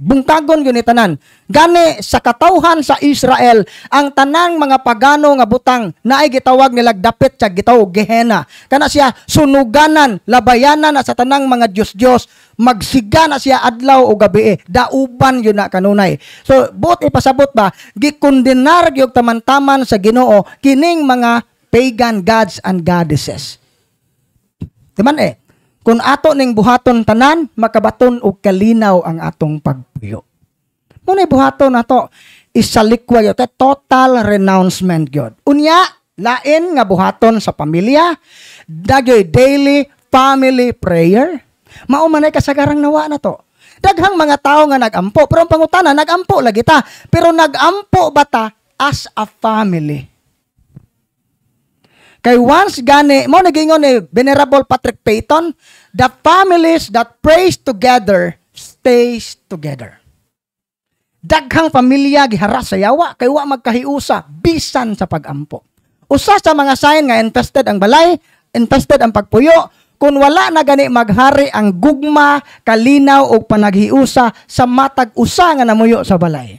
bungtagon yun ni tanan. Gani sa katauhan sa Israel, ang tanang mga pagano nga butang naay gitawag nila dapit sa gitawag Gehenna. Kana siya sunuganan, labayanan sa tanang mga Dios-Dios magsiga na siya adlaw o gabi eh. Dauban yun na kanunay. So, buti ipasabot ba, gikundinar yung taman-taman sa ginoo, kining mga pagan gods and goddesses. Diman eh, kung ato ning buhaton tanan, makabaton og kalinaw ang atong pagpuyo. Muna buhaton nato isalikwa yun. Total renouncement yun. Unya, lain nga buhaton sa pamilya, dagay daily family prayer, Mao manay kasagarang nawa na to. Daghang mga tao nga nagampo, pero ang pangutana nagampo lagi ta. Pero nagampo ba ta as a family? Kay once gani, mo nagingon ni Venerable Patrick Payton, the families that prays together stays together. Daghang pamilya gihara sa yawa kay wa magkahiusa bisan sa pagampo. Usa sa mga sign nga infested ang balay, infested ang pagpuyo, kung wala na gani maghari ang gugma, kalinaw o panaghiusa sa matag usa nga namuyo sa balay.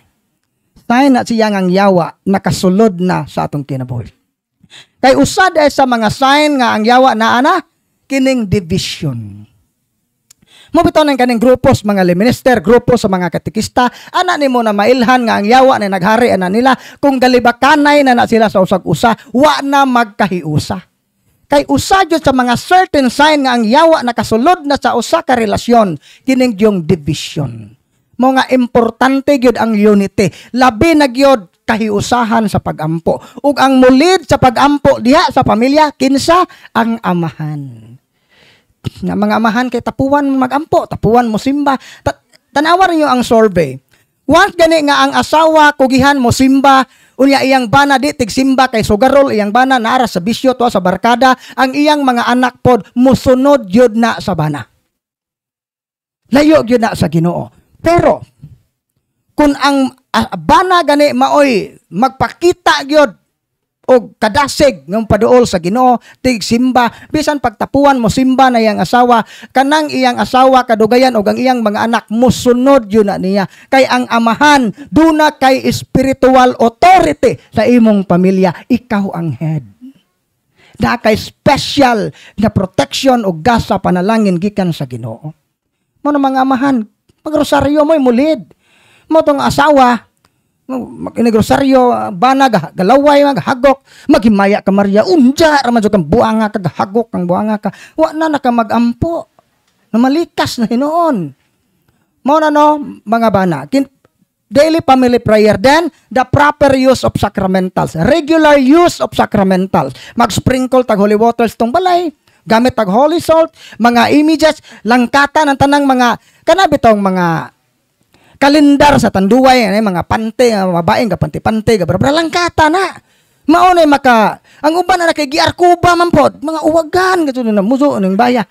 Tay na siya ang yawa nakasulod na sa atong kinabuhi. Kay usa ay sa mga sign nga ang yawa na ana kining division. Mabitaw ng kaning sa mga minister, grupo sa mga katikista, ana nimo na mailhan nga ang yawa na naghari ana nila, kung galibakanay na na sila sa usag-usa, wa na magkahiusa. Kay usa jud sa mga certain sign nga ang yawa nakasulod na sa usa ka relasyon kining yung division. Mo nga importante gyud ang unity. Labi na gyud kahiusahan sa pagampo ug ang mulid sa pagampo diha sa pamilya kinsa ang amahan na mga amahan kay tapuan mo magampo tapuan mo simba Ta- tanawa niyo ang survey once gani nga ang asawa kugihan mo simba Unya iyang bana di tigsimba kay sugarol iyang bana naara sa bisyo to sa barkada ang iyang mga anak pod musunod yun na sa bana. Layo yun na sa Ginoo. Pero kung ang ah, bana gani maoy magpakita gyud og kadasig ng paduol sa Ginoo tig simba bisan pagtapuan mo simba na iyang asawa kanang iyang asawa kadugayan og ang iyang mga anak musunod yun na niya kay ang amahan duna kay spiritual authority sa imong pamilya ikaw ang head na kay special na protection o gasa panalangin gikan sa Ginoo. Mo na mga amahan, pagrosaryo mo'y mulid. Mo tong asawa, makinagresaryo, banag, galaway, maghagok, maghimaya ka Maria, unja, ramadyo kang buanga ka, gahagok kang buanga ka, wa na magampo, na malikas na hinoon. Mo na no, mga bana, daily family prayer, then the proper use of sacramentals, regular use of sacramentals, mag-sprinkle tag holy waters tong balay, gamit tag holy salt, mga images, langkata ang tanang mga, kanabitong mga kalendar sa tanduway anay eh, mga pante nga ah, mabaeng ga pante-pante ga barbara langkata na mao maka ang uban na kay giarkuba man pod mga uwagan gadto na muso ning ano baya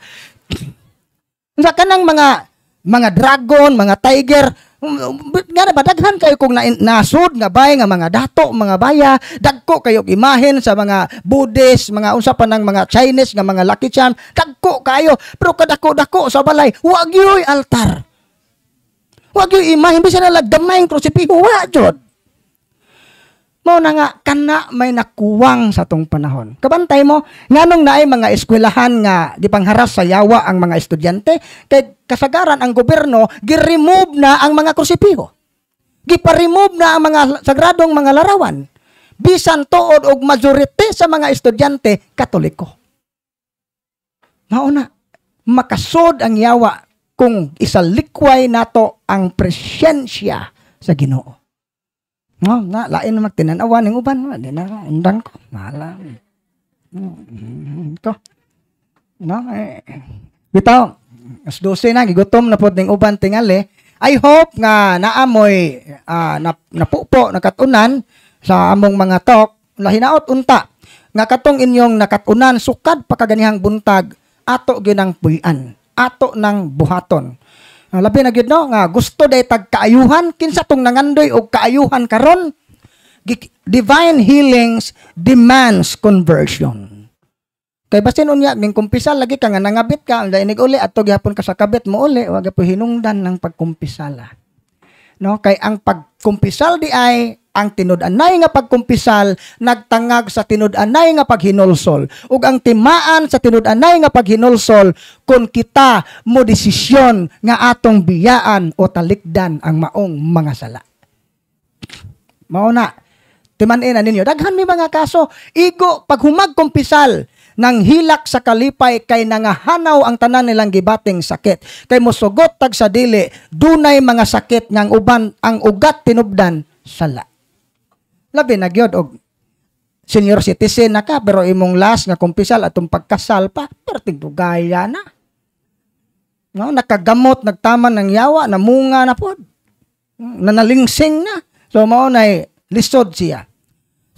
[CLEARS THROAT] sa kanang mga mga dragon mga tiger um, um, nga ba daghan kayo kung na, nasud nga bay nga mga dato mga baya dagko kayo imahin sa mga Buddhist mga unsa pa ng mga Chinese nga mga Lucky Charm dagko kayo pero kadako-dako sa balay wag wagyoy altar Wag yung ima, hindi siya nalagdamay yung krusipiho. Wa, Diyod. Mo na nga, kana may nakuwang sa tong panahon. Kabantay mo, nganong naay mga eskwelahan nga di pangharas sa yawa ang mga estudyante, kay kasagaran ang gobyerno, giremove na ang mga krusipiho. Giparemove na ang mga sagradong mga larawan. Bisan tood og majority sa mga estudyante, katoliko. Mauna, makasod ang yawa kung isalikway nato ang presensya sa Ginoo. No, na lain na magtinanawan ng uban, di na undang ko. Mahala. No, mm, ko. No, eh. Bitaw, as 12 na, gigutom na po ng uban tingali. I hope nga naamoy uh, ah, nap, napupo, nakatunan sa among mga talk, na hinaot unta, nga katong inyong nakatunan, sukad pa kaganihang buntag, ato ginang puyan ato ng buhaton. Ah, labi na gyud no nga gusto day tagkaayuhan kinsa tong nangandoy og kaayuhan karon divine healings demands conversion. Kay basin unya ning kumpisal lagi ka nga nangabit ka ang inig uli at gihapon ka sa kabit mo uli wag po hinungdan ng pagkumpisala. No kay ang pagkumpisal di ay ang tinud nga pagkumpisal nagtangag sa tinud-anay nga paghinulsol ug ang timaan sa tinud-anay nga paghinulsol kung kita mo desisyon nga atong biyaan o talikdan ang maong mga sala mao na timanin na ninyo daghan mi mga kaso igo pag humag kumpisal nang hilak sa kalipay kay nangahanaw ang tanan nilang gibating sakit kay mosugot tag sa dili dunay mga sakit ngang uban ang ugat tinubdan sala labi na gyud og senior citizen na ka pero imong last nga kumpisal atong pagkasal pa perting dugaya na no nakagamot nagtaman ng yawa namunga na pod hmm, nanalingsing na so mao nay listod siya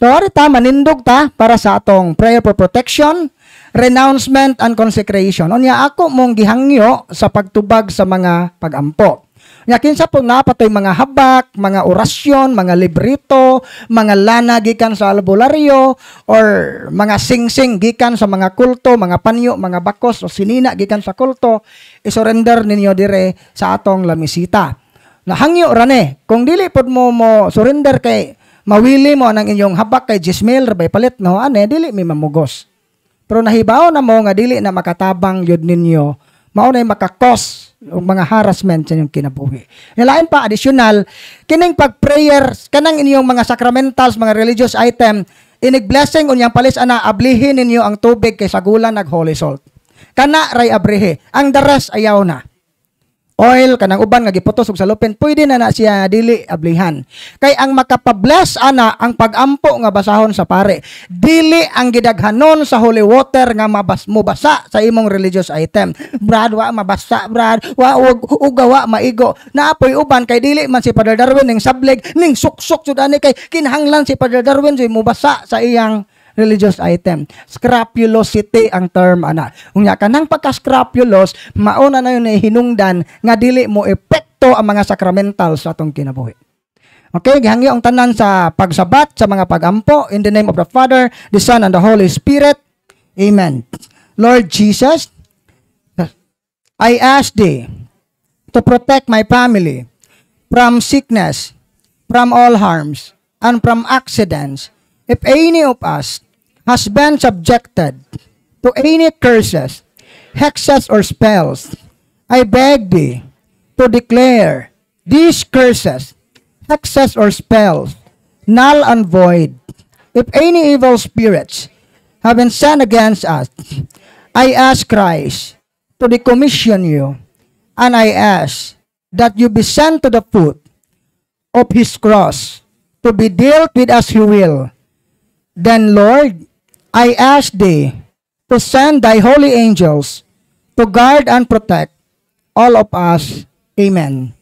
so ari ta manindog ta para sa atong prayer for protection renouncement and consecration unya ako mong gihangyo sa pagtubag sa mga pagampo nga kinsa po napatoy mga habak, mga orasyon, mga librito, mga lana gikan sa albularyo or mga singsing gikan sa mga kulto, mga panyo, mga bakos o sinina gikan sa kulto, isurrender ninyo dire sa atong lamisita. Nahangyo rane, kung dili pod mo mo surrender kay mawili mo ang inyong habak kay Jismail bay palit no ane dili mi mamugos. Pero nahibaw na mo nga dili na makatabang yod ninyo mao nay makakos o mga harassment sa inyong kinabuhi. Nalain pa, additional, kining pag-prayer, kanang inyong mga sacramentals, mga religious item, inig blessing unyang palis ana ablihin ninyo ang tubig kay sagulan nag holy salt. Kana ray abrihe. Ang the rest ayaw na oil kanang uban nga giputos og salupin pwede na na siya dili ablihan kay ang makapabless ana ang pagampo nga basahon sa pare dili ang gidaghanon sa holy water nga mabas mubasa sa imong religious item brad wa mabasa brad wa ug ugawa maigo na apoy uban kay dili man si Father Darwin ning sableg ning suksok jud ani kay kinahanglan si Father Darwin si mubasa sa iyang religious item. Scrapulosity ang term ana. Unya kanang pagka-scrapulos, mauna na yun hinungdan nga dili mo epekto ang mga sacramental sa atong kinabuhi. Okay, gihangyo ang tanan sa pagsabat sa mga pagampo in the name of the Father, the Son and the Holy Spirit. Amen. Lord Jesus, I ask thee to protect my family from sickness, from all harms, and from accidents If any of us has been subjected to any curses, hexes, or spells, I beg thee to declare these curses, hexes, or spells null and void. If any evil spirits have been sent against us, I ask Christ to decommission you, and I ask that you be sent to the foot of his cross to be dealt with as he will Then, Lord, I ask thee to send thy holy angels to guard and protect all of us. Amen.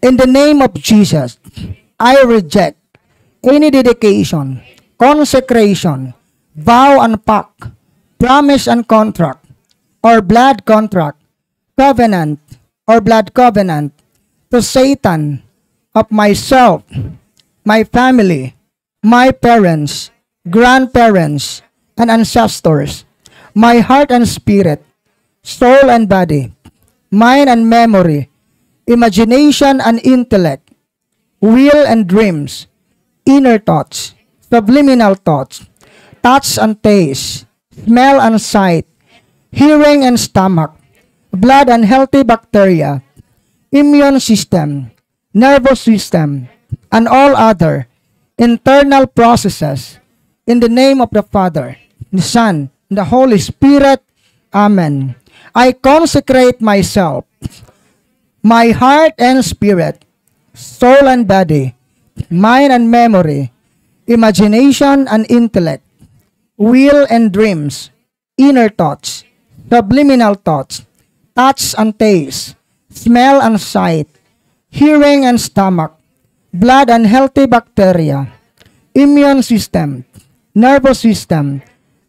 In the name of Jesus, I reject any dedication, consecration, vow and pact, promise and contract, or blood contract, covenant, or blood covenant to Satan of myself, my family, my parents, grandparents, and ancestors, my heart and spirit, soul and body, mind and memory, imagination and intellect, will and dreams, inner thoughts, subliminal thoughts, touch and taste, smell and sight, hearing and stomach, blood and healthy bacteria, immune system, nervous system, and all other internal processes In the name of the Father, the Son, and the Holy Spirit. Amen. I consecrate myself, my heart and spirit, soul and body, mind and memory, imagination and intellect, will and dreams, inner thoughts, subliminal thoughts, touch and taste, smell and sight, hearing and stomach, blood and healthy bacteria, immune system, nervous system,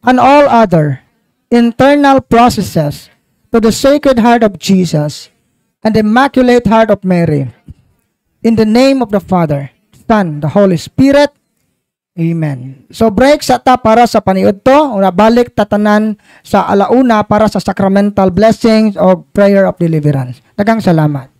and all other internal processes to the Sacred Heart of Jesus and the Immaculate Heart of Mary. In the name of the Father, Son, the Holy Spirit. Amen. So break sa ta para sa paniod to. Una balik tatanan sa alauna para sa sacramental blessings o prayer of deliverance. Dagang salamat.